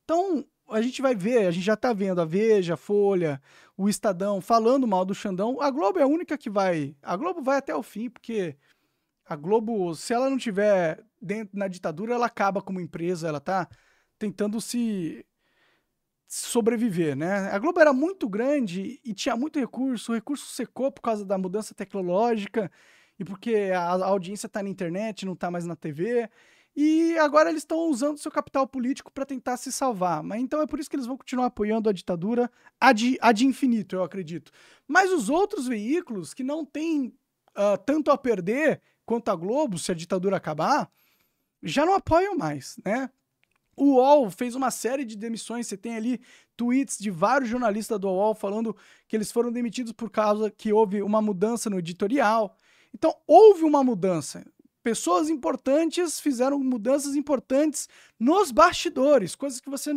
Então, a gente vai ver, a gente já tá vendo a Veja, a Folha, o Estadão falando mal do Xandão. A Globo é a única que vai. A Globo vai até o fim, porque a Globo, se ela não tiver dentro na ditadura, ela acaba como empresa, ela tá tentando se sobreviver, né? A Globo era muito grande e tinha muito recurso, o recurso secou por causa da mudança tecnológica e porque a audiência tá na internet, não tá mais na TV. E agora eles estão usando seu capital político para tentar se salvar. Mas então é por isso que eles vão continuar apoiando a ditadura ad, ad infinito, eu acredito. Mas os outros veículos que não têm uh, tanto a perder quanto a Globo, se a ditadura acabar, já não apoiam mais, né? O UOL fez uma série de demissões. Você tem ali tweets de vários jornalistas do UOL falando que eles foram demitidos por causa que houve uma mudança no editorial. Então, houve uma mudança pessoas importantes fizeram mudanças importantes nos bastidores, coisas que você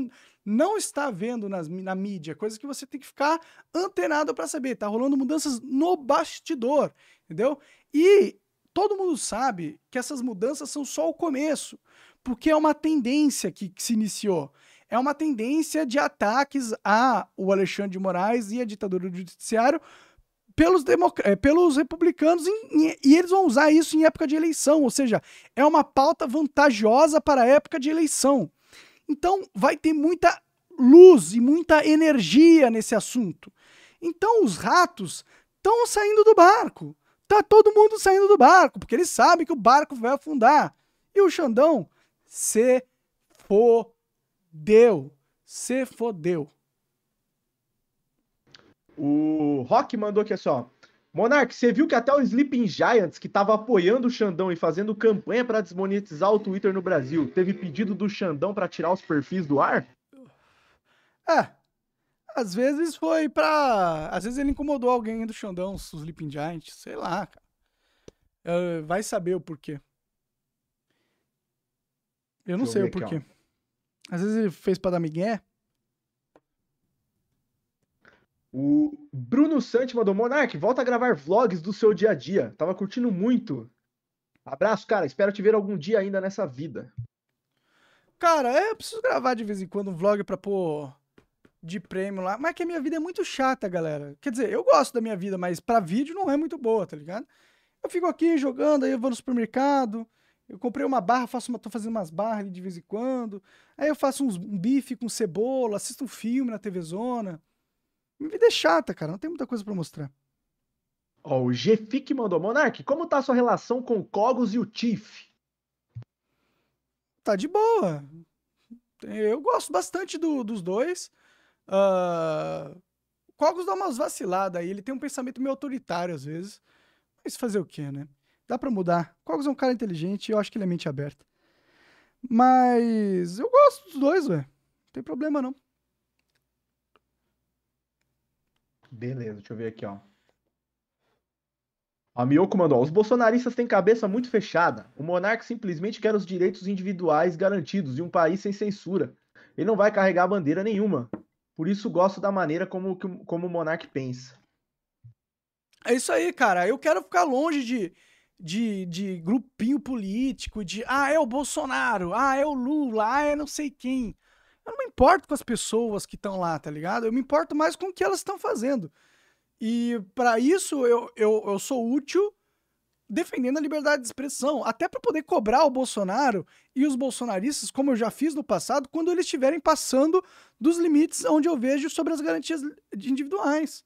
não está vendo nas, na mídia, coisas que você tem que ficar antenado para saber. Tá rolando mudanças no bastidor, entendeu? E todo mundo sabe que essas mudanças são só o começo, porque é uma tendência que, que se iniciou. É uma tendência de ataques a o Alexandre de Moraes e a ditadura do judiciário pelos, é, pelos republicanos em, em, e eles vão usar isso em época de eleição, ou seja, é uma pauta vantajosa para a época de eleição. Então, vai ter muita luz e muita energia nesse assunto. Então, os ratos estão saindo do barco. Tá todo mundo saindo do barco, porque eles sabem que o barco vai afundar. E o Xandão se fodeu. Se fodeu. O Rock mandou aqui assim, ó. Monark, você viu que até o Sleeping Giants, que estava apoiando o Xandão e fazendo campanha para desmonetizar o Twitter no Brasil, teve pedido do Xandão para tirar os perfis do ar? É. Às vezes foi pra. Às vezes ele incomodou alguém do Xandão, os Sleeping Giants, sei lá, cara. Ah, vai saber o porquê. Eu não Deixa sei eu o porquê. Aqui, Às vezes ele fez pra dar migué. O Bruno Santi mandou, Monark, volta a gravar vlogs do seu dia a dia. Tava curtindo muito. Abraço, cara. Espero te ver algum dia ainda nessa vida. Cara, é, eu preciso gravar de vez em quando um vlog pra pôr de prêmio lá. Mas é que a minha vida é muito chata, galera. Quer dizer, eu gosto da minha vida, mas pra vídeo não é muito boa, tá ligado? Eu fico aqui jogando, aí eu vou no supermercado. Eu comprei uma barra, faço uma, tô fazendo umas barras de vez em quando. Aí eu faço uns, um bife com cebola, assisto um filme na TV Zona. Minha vida é chata, cara. Não tem muita coisa para mostrar. Ó, oh, o Gfic mandou. Monark, como tá a sua relação com o Cogos e o Tiff? Tá de boa. Eu gosto bastante do, dos dois. Uh, ah, o Cogos dá umas vaciladas aí. Ele tem um pensamento meio autoritário às vezes. Mas fazer o quê, né? Dá para mudar. O Cogos é um cara inteligente e eu acho que ele é mente aberta. Mas eu gosto dos dois, velho. Não tem problema não. Beleza, deixa eu ver aqui, ó. A Miyoko mandou, os bolsonaristas têm cabeça muito fechada. O monarca simplesmente quer os direitos individuais garantidos e um país sem censura. Ele não vai carregar bandeira nenhuma. Por isso gosto da maneira como, como o monarca pensa. É isso aí, cara. Eu quero ficar longe de, de, de grupinho político, de ah, é o Bolsonaro, ah, é o Lula, ah, é não sei quem. Eu não me importo com as pessoas que estão lá, tá ligado? Eu me importo mais com o que elas estão fazendo. E para isso eu, eu, eu sou útil defendendo a liberdade de expressão, até para poder cobrar o Bolsonaro e os bolsonaristas, como eu já fiz no passado, quando eles estiverem passando dos limites onde eu vejo sobre as garantias individuais.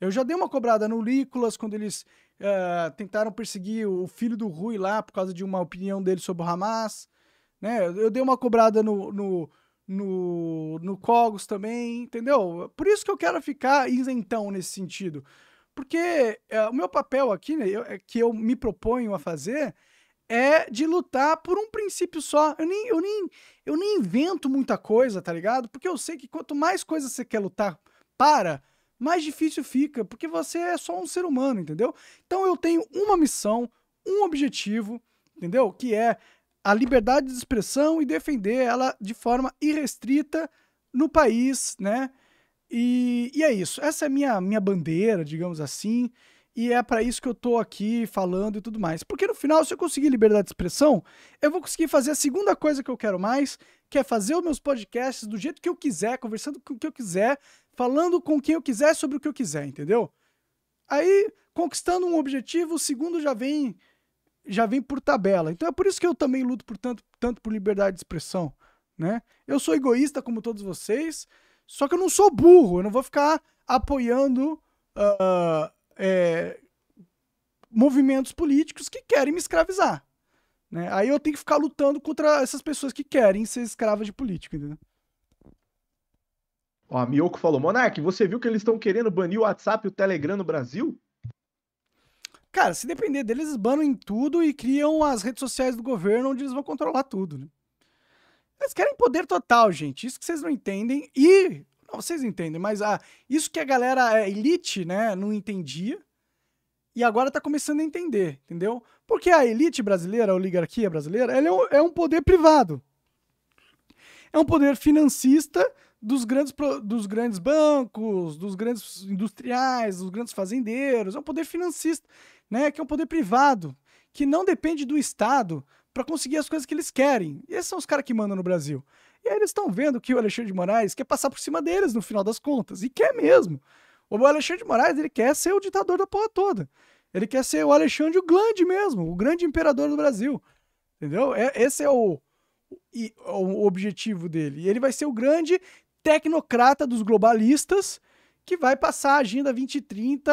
Eu já dei uma cobrada no Lícolas quando eles uh, tentaram perseguir o filho do Rui lá por causa de uma opinião dele sobre o Hamas. Né? Eu dei uma cobrada no, no no, no Cogos também, entendeu? Por isso que eu quero ficar isentão nesse sentido. Porque é, o meu papel aqui, né, eu, é que eu me proponho a fazer, é de lutar por um princípio só. Eu nem, eu, nem, eu nem invento muita coisa, tá ligado? Porque eu sei que quanto mais coisa você quer lutar para, mais difícil fica, porque você é só um ser humano, entendeu? Então eu tenho uma missão, um objetivo, entendeu? Que é a liberdade de expressão e defender ela de forma irrestrita no país, né? E, e é isso. Essa é a minha, minha bandeira, digamos assim, e é para isso que eu tô aqui falando e tudo mais. Porque no final, se eu conseguir liberdade de expressão, eu vou conseguir fazer a segunda coisa que eu quero mais, que é fazer os meus podcasts do jeito que eu quiser, conversando com o que eu quiser, falando com quem eu quiser sobre o que eu quiser, entendeu? Aí, conquistando um objetivo, o segundo já vem já vem por tabela. Então é por isso que eu também luto por tanto, tanto por liberdade de expressão, né? Eu sou egoísta como todos vocês, só que eu não sou burro, eu não vou ficar apoiando uh, é, movimentos políticos que querem me escravizar. Né? Aí eu tenho que ficar lutando contra essas pessoas que querem ser escravas de política entendeu? Ó, falou, Monark, você viu que eles estão querendo banir o WhatsApp e o Telegram no Brasil? Cara, se depender deles, eles banam em tudo e criam as redes sociais do governo onde eles vão controlar tudo, né? Eles querem poder total, gente. Isso que vocês não entendem. E. Não, vocês entendem, mas ah, isso que a galera a é, elite, né, não entendia. E agora tá começando a entender, entendeu? Porque a elite brasileira, a oligarquia brasileira, ela é um, é um poder privado. É um poder financista dos grandes, dos grandes bancos, dos grandes industriais, dos grandes fazendeiros, é um poder financista, né? que é um poder privado, que não depende do Estado para conseguir as coisas que eles querem. E esses são os caras que mandam no Brasil. E aí eles estão vendo que o Alexandre de Moraes quer passar por cima deles no final das contas, e quer mesmo. O Alexandre de Moraes ele quer ser o ditador da porra toda. Ele quer ser o Alexandre o Grande mesmo, o grande imperador do Brasil. Entendeu? É, esse é o, o objetivo dele. E ele vai ser o grande tecnocrata dos globalistas que vai passar a Agenda 2030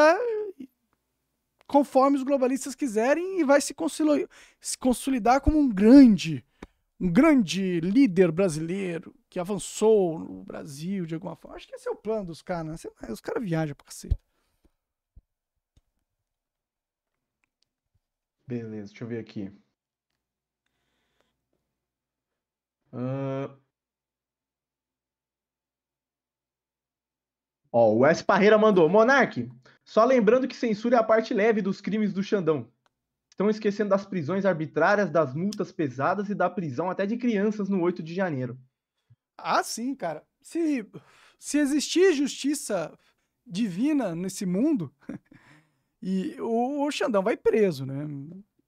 conforme os globalistas quiserem e vai se, se consolidar como um grande, um grande líder brasileiro que avançou no Brasil de alguma forma. Acho que esse é o plano dos caras, né? Os caras viajam pra cacete. Beleza, deixa eu ver aqui. Uh, Ó, o S. Parreira mandou. Monarque. só lembrando que censura é a parte leve dos crimes do Xandão. Estão esquecendo das prisões arbitrárias, das multas pesadas e da prisão até de crianças no 8 de janeiro. Ah, sim, cara. Se, se existir justiça divina nesse mundo, e o, o Xandão vai preso, né?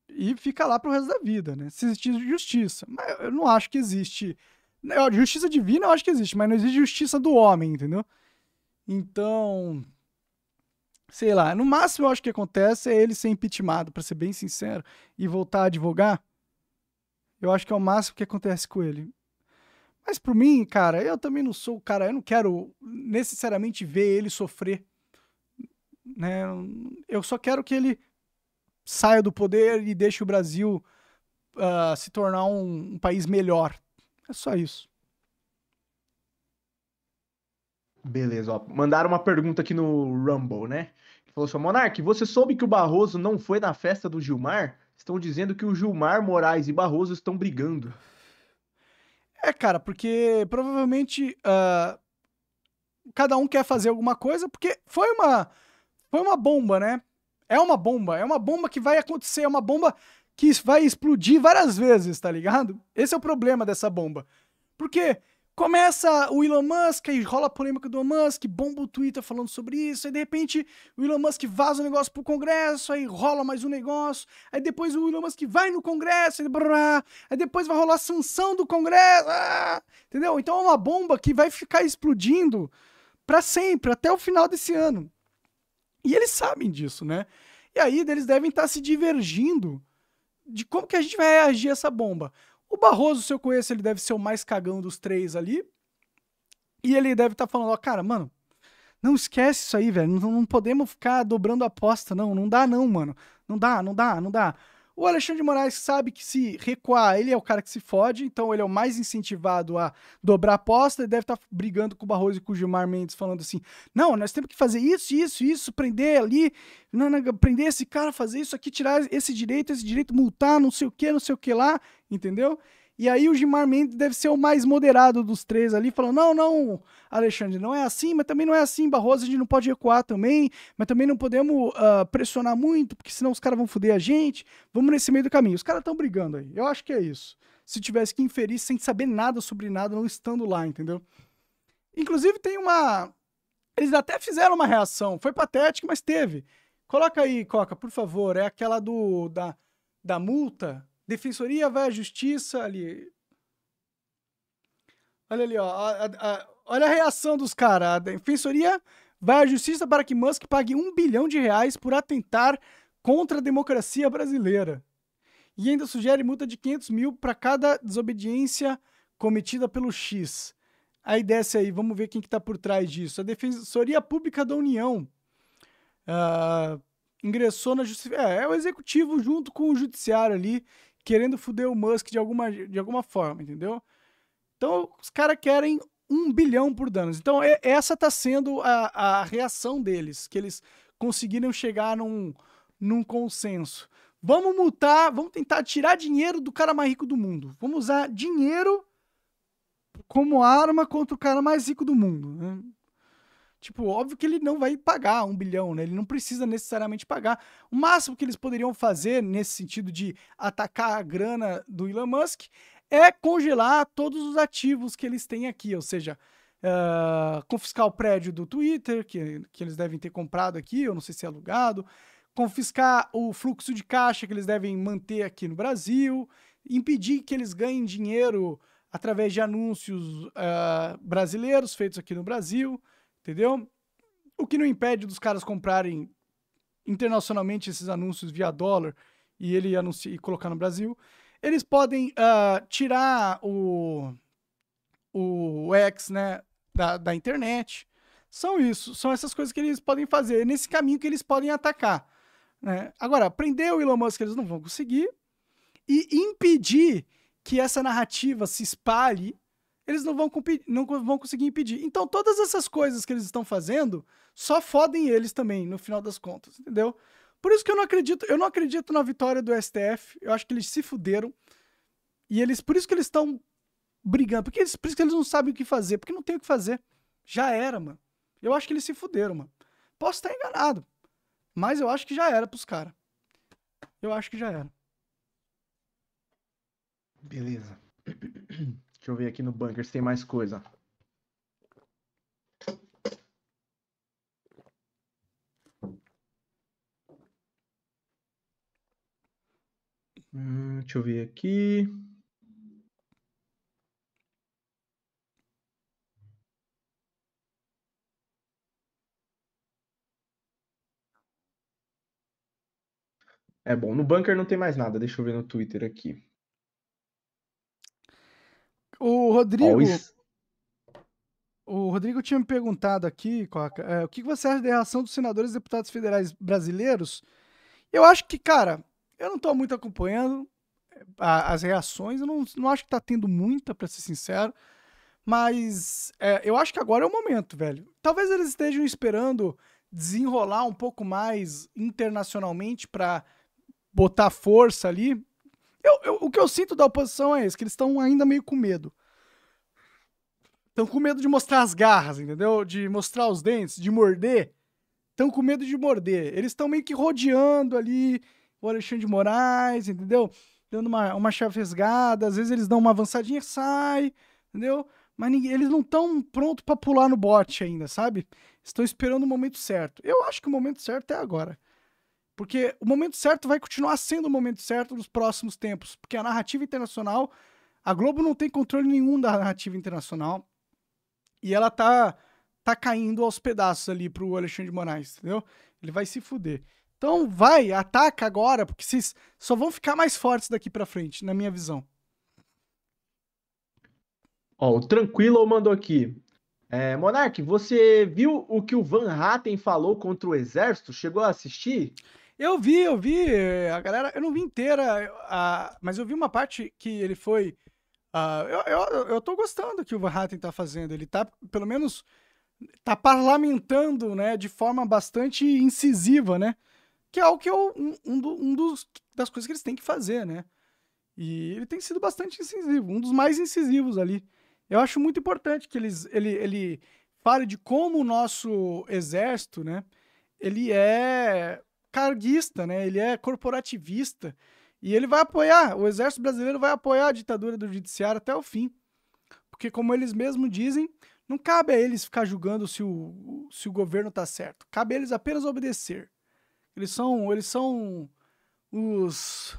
E fica lá pro resto da vida, né? Se existir justiça. Mas eu não acho que existe. Justiça divina eu acho que existe, mas não existe justiça do homem, entendeu? Então, sei lá, no máximo eu acho que acontece é ele ser impeachmentado, para ser bem sincero, e voltar a advogar. Eu acho que é o máximo que acontece com ele. Mas para mim, cara, eu também não sou o cara, eu não quero necessariamente ver ele sofrer. Né? Eu só quero que ele saia do poder e deixe o Brasil uh, se tornar um, um país melhor. É só isso. Beleza, ó. Mandaram uma pergunta aqui no Rumble, né? falou assim: Monark, você soube que o Barroso não foi na festa do Gilmar? Estão dizendo que o Gilmar Moraes e Barroso estão brigando. É, cara, porque provavelmente uh, cada um quer fazer alguma coisa, porque foi uma, foi uma bomba, né? É uma bomba, é uma bomba que vai acontecer, é uma bomba que vai explodir várias vezes, tá ligado? Esse é o problema dessa bomba. Porque Começa o Elon Musk, aí rola a polêmica do Elon Musk, bomba o Twitter falando sobre isso, aí de repente o Elon Musk vaza o negócio pro Congresso, aí rola mais um negócio, aí depois o Elon Musk vai no Congresso, aí, aí depois vai rolar sanção do Congresso, ah, entendeu? Então é uma bomba que vai ficar explodindo para sempre, até o final desse ano. E eles sabem disso, né? E aí eles devem estar se divergindo de como que a gente vai reagir a essa bomba. O Barroso, se eu conheço, ele deve ser o mais cagão dos três ali. E ele deve estar tá falando, ó, cara, mano, não esquece isso aí, velho. Não, não podemos ficar dobrando a aposta, não. Não dá, não, mano. Não dá, não dá, não dá. O Alexandre de Moraes sabe que se recuar, ele é o cara que se fode, então ele é o mais incentivado a dobrar a aposta e deve estar tá brigando com o Barroso e com o Gilmar Mendes, falando assim: não, nós temos que fazer isso, isso, isso, prender ali, não, não, prender esse cara, fazer isso aqui, tirar esse direito, esse direito, multar, não sei o que, não sei o que lá, entendeu? E aí o Gilmar Mendes deve ser o mais moderado dos três ali, falando: não, não, Alexandre, não é assim, mas também não é assim, Barroso, a gente não pode recuar também, mas também não podemos uh, pressionar muito, porque senão os caras vão foder a gente. Vamos nesse meio do caminho. Os caras estão brigando aí. Eu acho que é isso. Se tivesse que inferir sem saber nada sobre nada, não estando lá, entendeu? Inclusive tem uma. Eles até fizeram uma reação, foi patético mas teve. Coloca aí, Coca, por favor, é aquela do da, da multa Defensoria vai à justiça ali. Olha ali, ó. A, a, a, olha a reação dos caras. A defensoria vai à justiça para que Musk pague um bilhão de reais por atentar contra a democracia brasileira. E ainda sugere multa de 500 mil para cada desobediência cometida pelo X. Aí desce aí, vamos ver quem que tá por trás disso. A Defensoria Pública da União uh, ingressou na justiça. É, é o executivo junto com o judiciário ali querendo fuder o Musk de alguma, de alguma forma, entendeu? Então, os caras querem um bilhão por danos. Então, é, essa tá sendo a, a reação deles, que eles conseguiram chegar num, num consenso. Vamos multar, vamos tentar tirar dinheiro do cara mais rico do mundo. Vamos usar dinheiro como arma contra o cara mais rico do mundo. Né? Tipo, óbvio que ele não vai pagar um bilhão, né? Ele não precisa necessariamente pagar. O máximo que eles poderiam fazer nesse sentido de atacar a grana do Elon Musk é congelar todos os ativos que eles têm aqui, ou seja, uh, confiscar o prédio do Twitter, que, que eles devem ter comprado aqui, eu não sei se é alugado, confiscar o fluxo de caixa que eles devem manter aqui no Brasil, impedir que eles ganhem dinheiro através de anúncios uh, brasileiros feitos aqui no Brasil. Entendeu? O que não impede dos caras comprarem internacionalmente esses anúncios via dólar e ele anuncia, e colocar no Brasil. Eles podem uh, tirar o, o X né, da, da internet. São isso, são essas coisas que eles podem fazer, é nesse caminho que eles podem atacar. Né? Agora, prender o Elon Musk eles não vão conseguir e impedir que essa narrativa se espalhe eles não vão, não vão conseguir impedir. Então, todas essas coisas que eles estão fazendo só fodem eles também, no final das contas, entendeu? Por isso que eu não acredito, eu não acredito na vitória do STF. Eu acho que eles se fuderam. E eles, por isso que eles estão brigando, porque eles, por isso que eles não sabem o que fazer, porque não tem o que fazer. Já era, mano. Eu acho que eles se fuderam, mano. Posso estar enganado, mas eu acho que já era pros caras. Eu acho que já era. Beleza. Deixa eu ver aqui no bunker se tem mais coisa. Hum, deixa eu ver aqui. É bom, no bunker não tem mais nada. Deixa eu ver no Twitter aqui. O Rodrigo. O Rodrigo tinha me perguntado aqui, Coca, é, o que você acha da reação dos senadores e deputados federais brasileiros? Eu acho que, cara, eu não estou muito acompanhando é, a, as reações, eu não, não acho que está tendo muita, para ser sincero, mas é, eu acho que agora é o momento, velho. Talvez eles estejam esperando desenrolar um pouco mais internacionalmente para botar força ali, eu, eu, o que eu sinto da oposição é isso, que eles estão ainda meio com medo. Estão com medo de mostrar as garras, entendeu? De mostrar os dentes, de morder. Estão com medo de morder. Eles estão meio que rodeando ali o Alexandre de Moraes, entendeu? Dando uma, uma chavesgada, às vezes eles dão uma avançadinha e sai, entendeu? Mas ninguém, eles não estão prontos para pular no bote ainda, sabe? Estão esperando o momento certo. Eu acho que o momento certo é agora. Porque o momento certo vai continuar sendo o momento certo nos próximos tempos. Porque a narrativa internacional, a Globo não tem controle nenhum da narrativa internacional. E ela tá, tá caindo aos pedaços ali pro Alexandre de Moraes, entendeu? Ele vai se fuder. Então vai, ataca agora, porque vocês só vão ficar mais fortes daqui para frente, na minha visão. Ó, o Tranquilo mandou aqui. É, Monark, você viu o que o Van Hatten falou contra o exército? Chegou a assistir? Eu vi, eu vi. Eh, a galera, eu não vi inteira, a, mas eu vi uma parte que ele foi. Uh, eu, eu, eu tô gostando que o Hatten tá fazendo. Ele tá, pelo menos, tá parlamentando, né, de forma bastante incisiva, né? Que é o que eu, um, um, do, um dos, das coisas que eles têm que fazer, né? E ele tem sido bastante incisivo, um dos mais incisivos ali. Eu acho muito importante que eles, ele, ele fale de como o nosso exército, né, ele é carguista, né? Ele é corporativista e ele vai apoiar, o exército brasileiro vai apoiar a ditadura do judiciário até o fim. Porque como eles mesmos dizem, não cabe a eles ficar julgando se o, se o governo tá certo. Cabe a eles apenas obedecer. Eles são, eles são os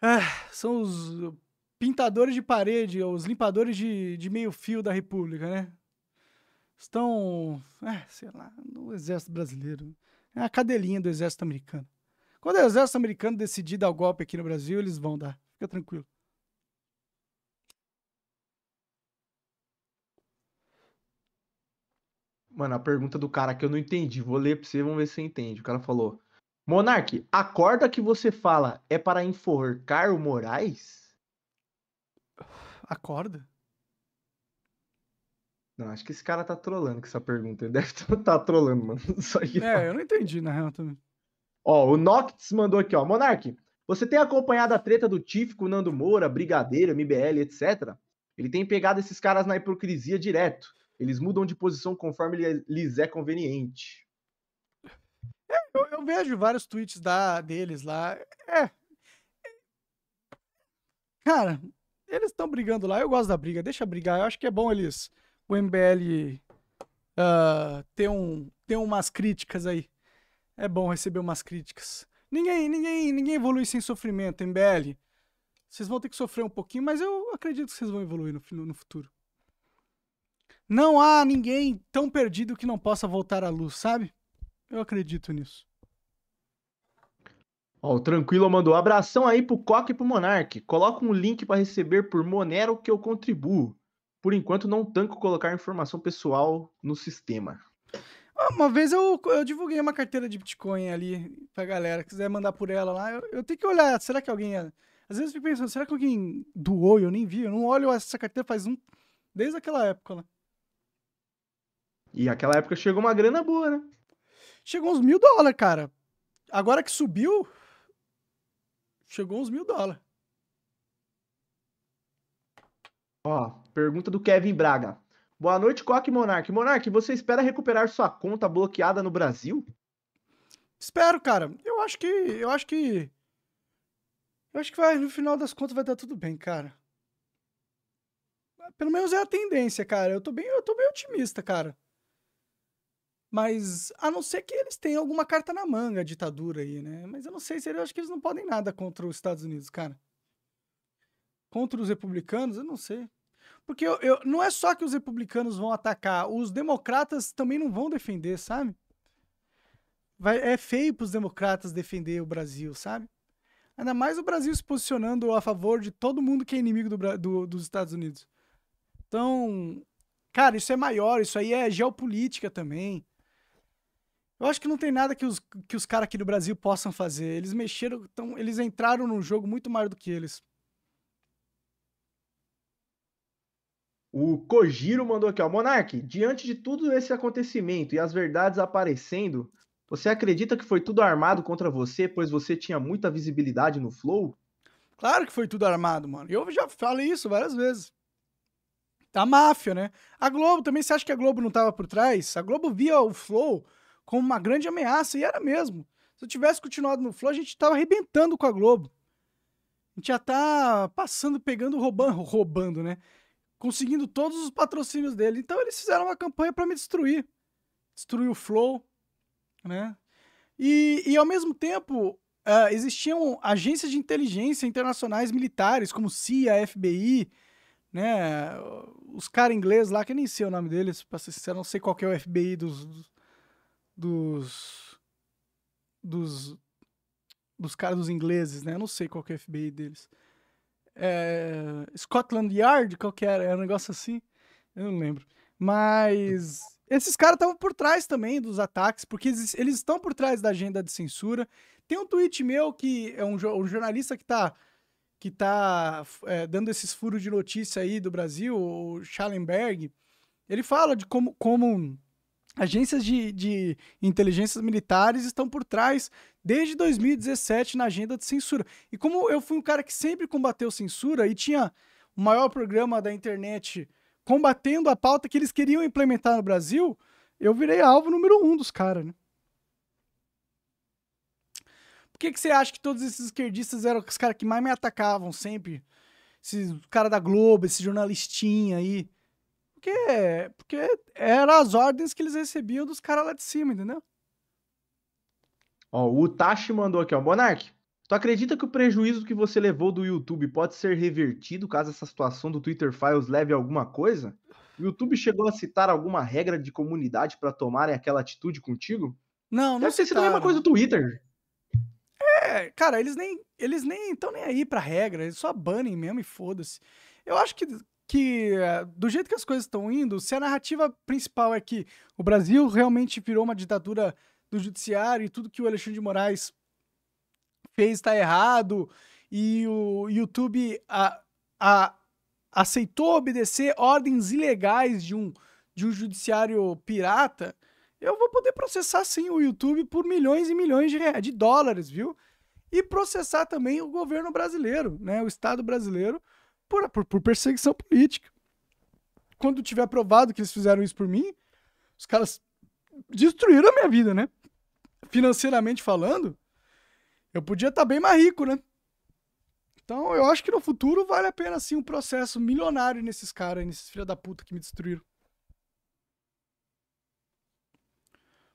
ah, são os pintadores de parede, os limpadores de, de meio fio da República, né? Estão, ah, sei lá, no exército brasileiro. É a cadelinha do exército americano. Quando o exército americano decidir dar o golpe aqui no Brasil, eles vão dar. Fica tranquilo. Mano, a pergunta do cara que eu não entendi. Vou ler pra você, vamos ver se você entende. O cara falou: Monarque, a corda que você fala é para enforcar o Moraes? A corda? Não, acho que esse cara tá trolando com essa pergunta. Ele deve estar tá, tá trolando, mano. é, eu não entendi, na real, também. Ó, o Noctis mandou aqui, ó. Monark, você tem acompanhado a treta do Tiff com Nando Moura, Brigadeiro, MBL, etc? Ele tem pegado esses caras na hipocrisia direto. Eles mudam de posição conforme lhes é conveniente. É, eu, eu, vejo vários tweets da, deles lá. É. Cara, eles estão brigando lá. Eu gosto da briga. Deixa brigar. Eu acho que é bom eles o MBL uh, ah, ter, um, ter umas críticas aí. É bom receber umas críticas. Ninguém, ninguém, ninguém evolui sem sofrimento, MBL. Vocês vão ter que sofrer um pouquinho, mas eu acredito que vocês vão evoluir no, no futuro. Não há ninguém tão perdido que não possa voltar à luz, sabe? Eu acredito nisso. Ó, o Tranquilo mandou abração aí pro Coque e pro Monark. Coloca um link para receber por Monero que eu contribuo por enquanto, não tanco colocar informação pessoal no sistema. Ah, uma vez eu, eu divulguei uma carteira de Bitcoin ali pra galera. Quiser mandar por ela lá, eu, eu tenho que olhar. Será que alguém. Às vezes eu fico pensando, será que alguém doou e eu nem vi? Eu não olho essa carteira faz um. Desde aquela época, né? E aquela época chegou uma grana boa, né? Chegou uns mil dólares, cara. Agora que subiu, chegou uns mil dólares. Ó, pergunta do Kevin Braga. Boa noite, Coque Monark. Monark, você espera recuperar sua conta bloqueada no Brasil? Espero, cara. Eu acho que. Eu acho que. Eu acho que vai, no final das contas vai dar tudo bem, cara. Pelo menos é a tendência, cara. Eu tô bem, eu tô bem otimista, cara. Mas a não ser que eles tenham alguma carta na manga, ditadura aí, né? Mas eu não sei se eles, acho que eles não podem nada contra os Estados Unidos, cara contra os republicanos, eu não sei. Porque eu, eu, não é só que os republicanos vão atacar, os democratas também não vão defender, sabe? Vai, é feio para os democratas defender o Brasil, sabe? Ainda mais o Brasil se posicionando a favor de todo mundo que é inimigo do, do, dos Estados Unidos. Então, cara, isso é maior, isso aí é geopolítica também. Eu acho que não tem nada que os, que os caras aqui do Brasil possam fazer. Eles mexeram, tão, eles entraram num jogo muito maior do que eles. O Kojiro mandou aqui, ó. Monark, diante de tudo esse acontecimento e as verdades aparecendo, você acredita que foi tudo armado contra você, pois você tinha muita visibilidade no Flow? Claro que foi tudo armado, mano. Eu já falei isso várias vezes. a máfia, né? A Globo também, você acha que a Globo não tava por trás? A Globo via o Flow como uma grande ameaça, e era mesmo. Se eu tivesse continuado no Flow, a gente tava arrebentando com a Globo. A gente já tá passando, pegando, roubando, roubando, né? conseguindo todos os patrocínios dele. Então eles fizeram uma campanha para me destruir. Destruir o Flow, né? E, e ao mesmo tempo, uh, existiam agências de inteligência internacionais militares, como CIA, FBI, né? Os caras ingleses lá, que nem sei o nome deles, pra ser sincero, não sei qual é o FBI dos. dos. dos. dos caras dos ingleses, né? não sei qual é o FBI deles é, Scotland Yard, qual que era? Era é um negócio assim, eu não lembro. Mas esses caras estavam por trás também dos ataques, porque eles, eles, estão por trás da agenda de censura. Tem um tweet meu que é um, um jornalista que está que tá é, dando esses furos de notícia aí do Brasil, o Schallenberg, ele fala de como, como agências de, de inteligências militares estão por trás desde 2017 na agenda de censura. E como eu fui um cara que sempre combateu censura e tinha o maior programa da internet combatendo a pauta que eles queriam implementar no Brasil, eu virei alvo número um dos caras, né? Por que, que você acha que todos esses esquerdistas eram os caras que mais me atacavam sempre? Esse cara da Globo, esse jornalistinha aí. Porque, porque eram as ordens que eles recebiam dos caras lá de cima, entendeu? Ó, o Utashi mandou aqui, ó. Monark, tu acredita que o prejuízo que você levou do YouTube pode ser revertido caso essa situação do Twitter Files leve a alguma coisa? O YouTube chegou a citar alguma regra de comunidade para tomarem aquela atitude contigo? Não, não sei se é a mesma coisa do Twitter. É, cara, eles nem eles nem estão nem aí pra regra, eles só banem mesmo e foda-se. Eu acho que que, eh, do jeito que as coisas estão indo, se a narrativa principal é que o Brasil realmente virou uma ditadura do judiciário e tudo que o Alexandre de Moraes fez está errado e o YouTube a, a, aceitou obedecer ordens ilegais de um, de um judiciário pirata, eu vou poder processar sim o YouTube por milhões e milhões de, de dólares, viu? E processar também o governo brasileiro, né? O Estado brasileiro por, por, por perseguição política. Quando tiver provado que eles fizeram isso por mim, os caras destruíram a minha vida, né? Financeiramente falando, eu podia estar tá bem mais rico, né? Então, eu acho que no futuro vale a pena, assim, um processo milionário nesses caras, nesses filha da puta que me destruíram.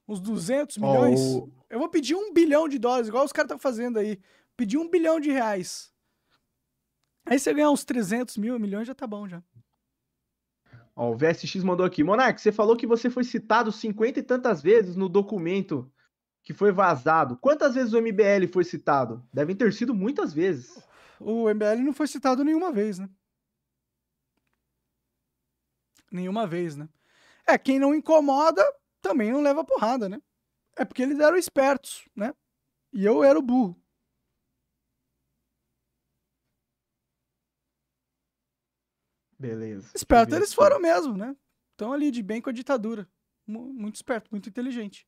Uns 200 milhões? Oh. Eu vou pedir um bilhão de dólares, igual os caras estão fazendo aí. Pedir um bilhão de reais. Aí você ganhar uns 300 mil, milhões, já tá bom já. Ó, o VSX mandou aqui. Monark, você falou que você foi citado cinquenta e tantas vezes no documento que foi vazado. Quantas vezes o MBL foi citado? Devem ter sido muitas vezes. O MBL não foi citado nenhuma vez, né? Nenhuma vez, né? É, quem não incomoda também não leva porrada, né? É porque eles eram espertos, né? E eu era o burro. Beleza. Esperto eles foram mesmo, né? Estão ali de bem com a ditadura. muito esperto, muito inteligente.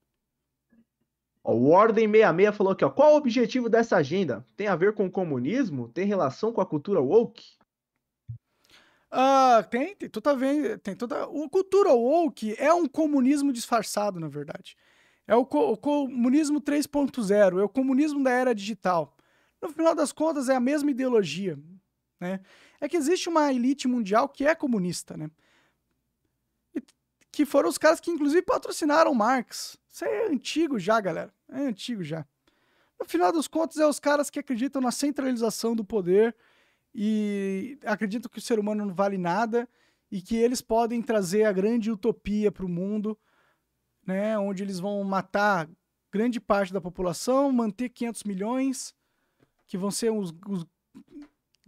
o Ordem 66 falou aqui, ó. Qual o objetivo dessa agenda? Tem a ver com o comunismo? Tem relação com a cultura woke? Ah, tem, tem, tu tá vendo, tem toda... O cultura woke é um comunismo disfarçado, na verdade. É o, co o comunismo 3.0, é o comunismo da era digital. No final das contas, é a mesma ideologia, né? é que existe uma elite mundial que é comunista, né? E, que foram os caras que, inclusive, patrocinaram Marx. Isso é antigo já, galera. É antigo já. No final dos contos, é os caras que acreditam na centralização do poder e acreditam que o ser humano não vale nada e que eles podem trazer a grande utopia para o mundo, né, onde eles vão matar grande parte da população, manter 500 milhões, que vão ser os, os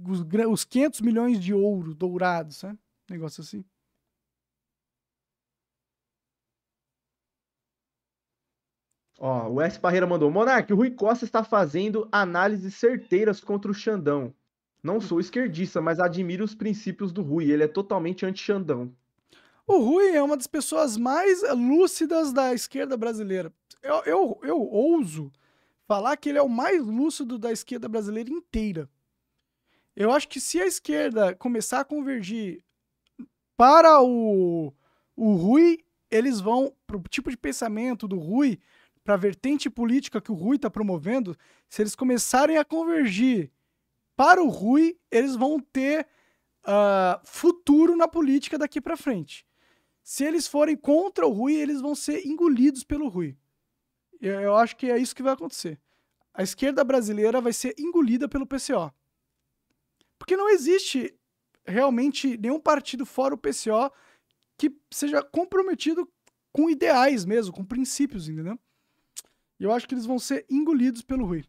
os, os 500 milhões de ouro dourado, sabe? Negócio assim. Ó, o S. Parreira mandou. Monarque, o Rui Costa está fazendo análises certeiras contra o Xandão. Não sou esquerdista, mas admiro os princípios do Rui. Ele é totalmente anti-Xandão. O Rui é uma das pessoas mais lúcidas da esquerda brasileira. Eu, eu, eu ouso falar que ele é o mais lúcido da esquerda brasileira inteira. Eu acho que se a esquerda começar a convergir para o, o Rui, eles vão para o tipo de pensamento do Rui, para a vertente política que o Rui está promovendo. Se eles começarem a convergir para o Rui, eles vão ter uh, futuro na política daqui para frente. Se eles forem contra o Rui, eles vão ser engolidos pelo Rui. Eu, eu acho que é isso que vai acontecer. A esquerda brasileira vai ser engolida pelo PCO. Porque não existe realmente nenhum partido fora o PCO que seja comprometido com ideais mesmo, com princípios, entendeu? E eu acho que eles vão ser engolidos pelo Rui.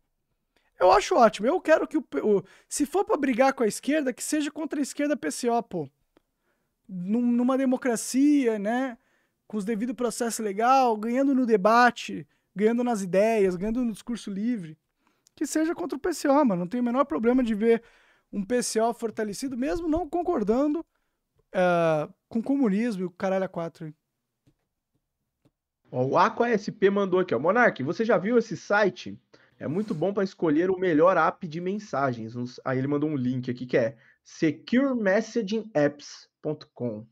Eu acho ótimo. Eu quero que o. o se for para brigar com a esquerda, que seja contra a esquerda PCO, pô. Num, numa democracia, né? Com os devido processo legal, ganhando no debate, ganhando nas ideias, ganhando no discurso livre. Que seja contra o PCO, mano. Não tenho o menor problema de ver um PCO fortalecido, mesmo não concordando uh, com o comunismo e o caralho a quatro. Ó, o AquaSP mandou aqui, ó. Monark, você já viu esse site? É muito bom para escolher o melhor app de mensagens. Aí ele mandou um link aqui que é securemessagingapps.com.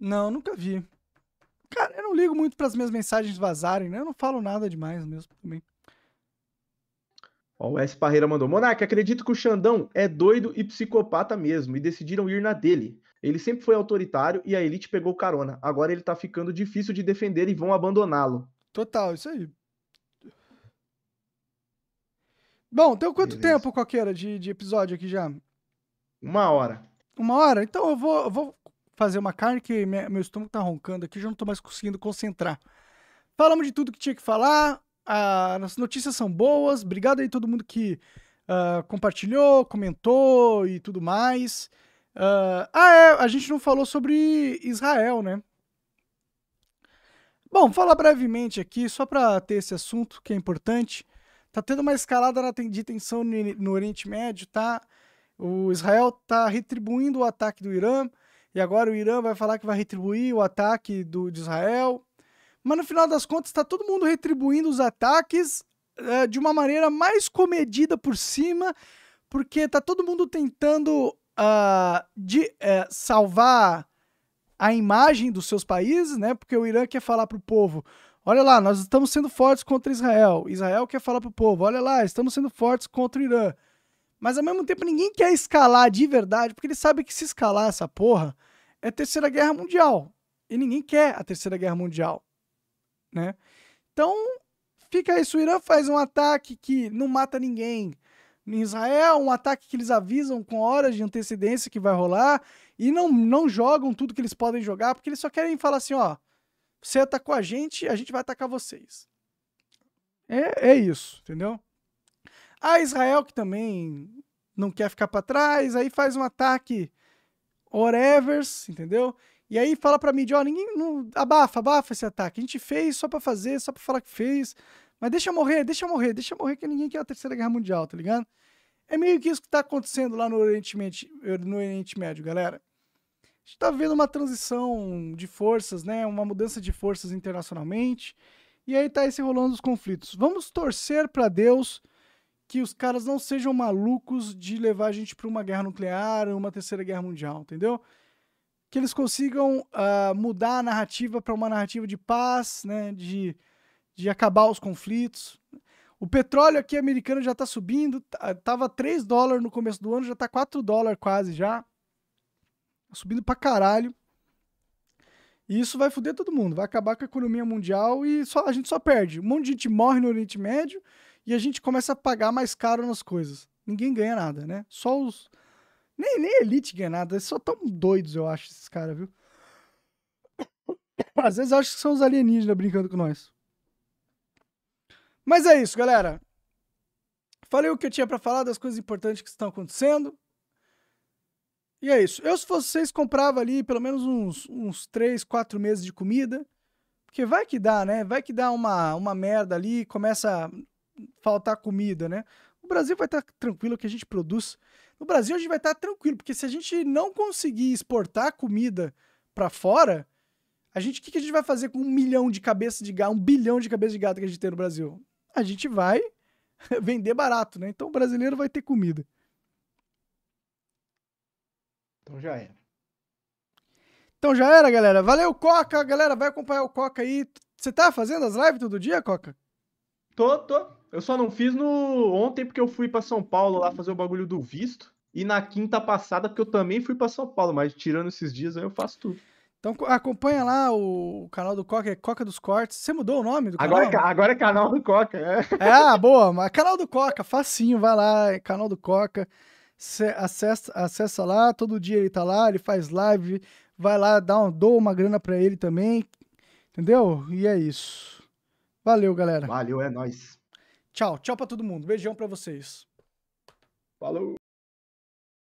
Não, nunca vi. Cara, eu não ligo muito para as minhas mensagens vazarem, né? Eu não falo nada demais mesmo também. Ó, o S. Parreira mandou. Monarque, acredito que o Xandão é doido e psicopata mesmo, e decidiram ir na dele. Ele sempre foi autoritário e a elite pegou carona. Agora ele tá ficando difícil de defender e vão abandoná-lo. Total, isso aí. Bom, tem quanto Beleza. tempo, Coqueira, de, de episódio aqui já? Uma hora. Uma hora? Então eu vou, eu vou fazer uma carne que minha, meu estômago tá roncando aqui, já não tô mais conseguindo concentrar. Falamos de tudo que tinha que falar as notícias são boas. Obrigado aí todo mundo que uh, compartilhou, comentou e tudo mais. Uh, ah, é, a gente não falou sobre Israel, né? Bom, falar brevemente aqui, só para ter esse assunto que é importante. Tá tendo uma escalada de tensão no Oriente Médio, tá? O Israel tá retribuindo o ataque do Irã, e agora o Irã vai falar que vai retribuir o ataque do, de Israel. Mas no final das contas, está todo mundo retribuindo os ataques é, de uma maneira mais comedida por cima, porque está todo mundo tentando uh, de, é, salvar a imagem dos seus países, né? Porque o Irã quer falar para o povo: olha lá, nós estamos sendo fortes contra Israel. Israel quer falar para o povo: olha lá, estamos sendo fortes contra o Irã. Mas ao mesmo tempo, ninguém quer escalar de verdade, porque ele sabe que se escalar essa porra é Terceira Guerra Mundial. E ninguém quer a Terceira Guerra Mundial né? Então, fica isso. O Irã faz um ataque que não mata ninguém. Em Israel, um ataque que eles avisam com horas de antecedência que vai rolar e não, não jogam tudo que eles podem jogar, porque eles só querem falar assim: ó, você atacou tá a gente, a gente vai atacar vocês. É, é isso, entendeu? A Israel, que também não quer ficar para trás, aí faz um ataque whatever, entendeu? E aí fala para mim, ó, oh, ninguém não, abafa, abafa esse ataque. A gente fez só para fazer, só para falar que fez. Mas deixa eu morrer, deixa eu morrer, deixa eu morrer que ninguém quer a Terceira Guerra Mundial, tá ligado? É meio que isso que tá acontecendo lá no Oriente, er, no Oriente Médio, galera. A gente tá vendo uma transição de forças, né? Uma mudança de forças internacionalmente. E aí tá esse rolando os conflitos. Vamos torcer para Deus que os caras não sejam malucos de levar a gente para uma guerra nuclear, uma terceira guerra mundial, entendeu? que eles consigam uh, mudar a narrativa para uma narrativa de paz, né, de, de acabar os conflitos. O petróleo aqui americano já está subindo, tá, tava 3 dólares no começo do ano, já está 4 dólares quase já. Tá subindo para caralho. E isso vai foder todo mundo, vai acabar com a economia mundial e só, a gente só perde. Um monte de gente morre no Oriente Médio e a gente começa a pagar mais caro nas coisas. Ninguém ganha nada, né? Só os, nem, nem elite ganha nada, eles só tão doidos, eu acho, esses caras, viu? Às vezes eu acho que são os alienígenas brincando com nós. Mas é isso, galera. Falei o que eu tinha para falar das coisas importantes que estão acontecendo. E é isso. Eu, se fosse vocês, comprava ali pelo menos uns, uns 3, 4 meses de comida. Porque vai que dá, né? Vai que dá uma, uma merda ali, começa a faltar comida, né? O Brasil vai estar tá tranquilo que a gente produz no Brasil a gente vai estar tranquilo, porque se a gente não conseguir exportar comida para fora, a gente, o que, que, a gente vai fazer com um milhão de cabeças de gato, um bilhão de cabeças de gato que a gente tem no Brasil? A gente vai vender barato, né? Então o brasileiro vai ter comida. Então já era. Então já era, galera. Valeu, Coca. Galera, vai acompanhar o Coca aí. Você tá fazendo as lives todo dia, Coca? Tô, tô. Eu só não fiz no ontem porque eu fui para São Paulo lá fazer o bagulho do visto. E na quinta passada, porque eu também fui para São Paulo, mas tirando esses dias aí eu faço tudo. Então acompanha lá o canal do Coca, é Coca dos Cortes. Você mudou o nome do canal? Agora, é agora é canal do Coca, é. é ah, boa, mas canal do Coca, facinho, vai lá, é canal do Coca. Cê acessa, acessa lá, todo dia ele tá lá, ele faz live, vai lá, dá um, dou uma grana pra ele também. Entendeu? E é isso. Valeu, galera. Valeu, é nóis. Tchau, tchau para todo mundo. Beijão para vocês. Falou.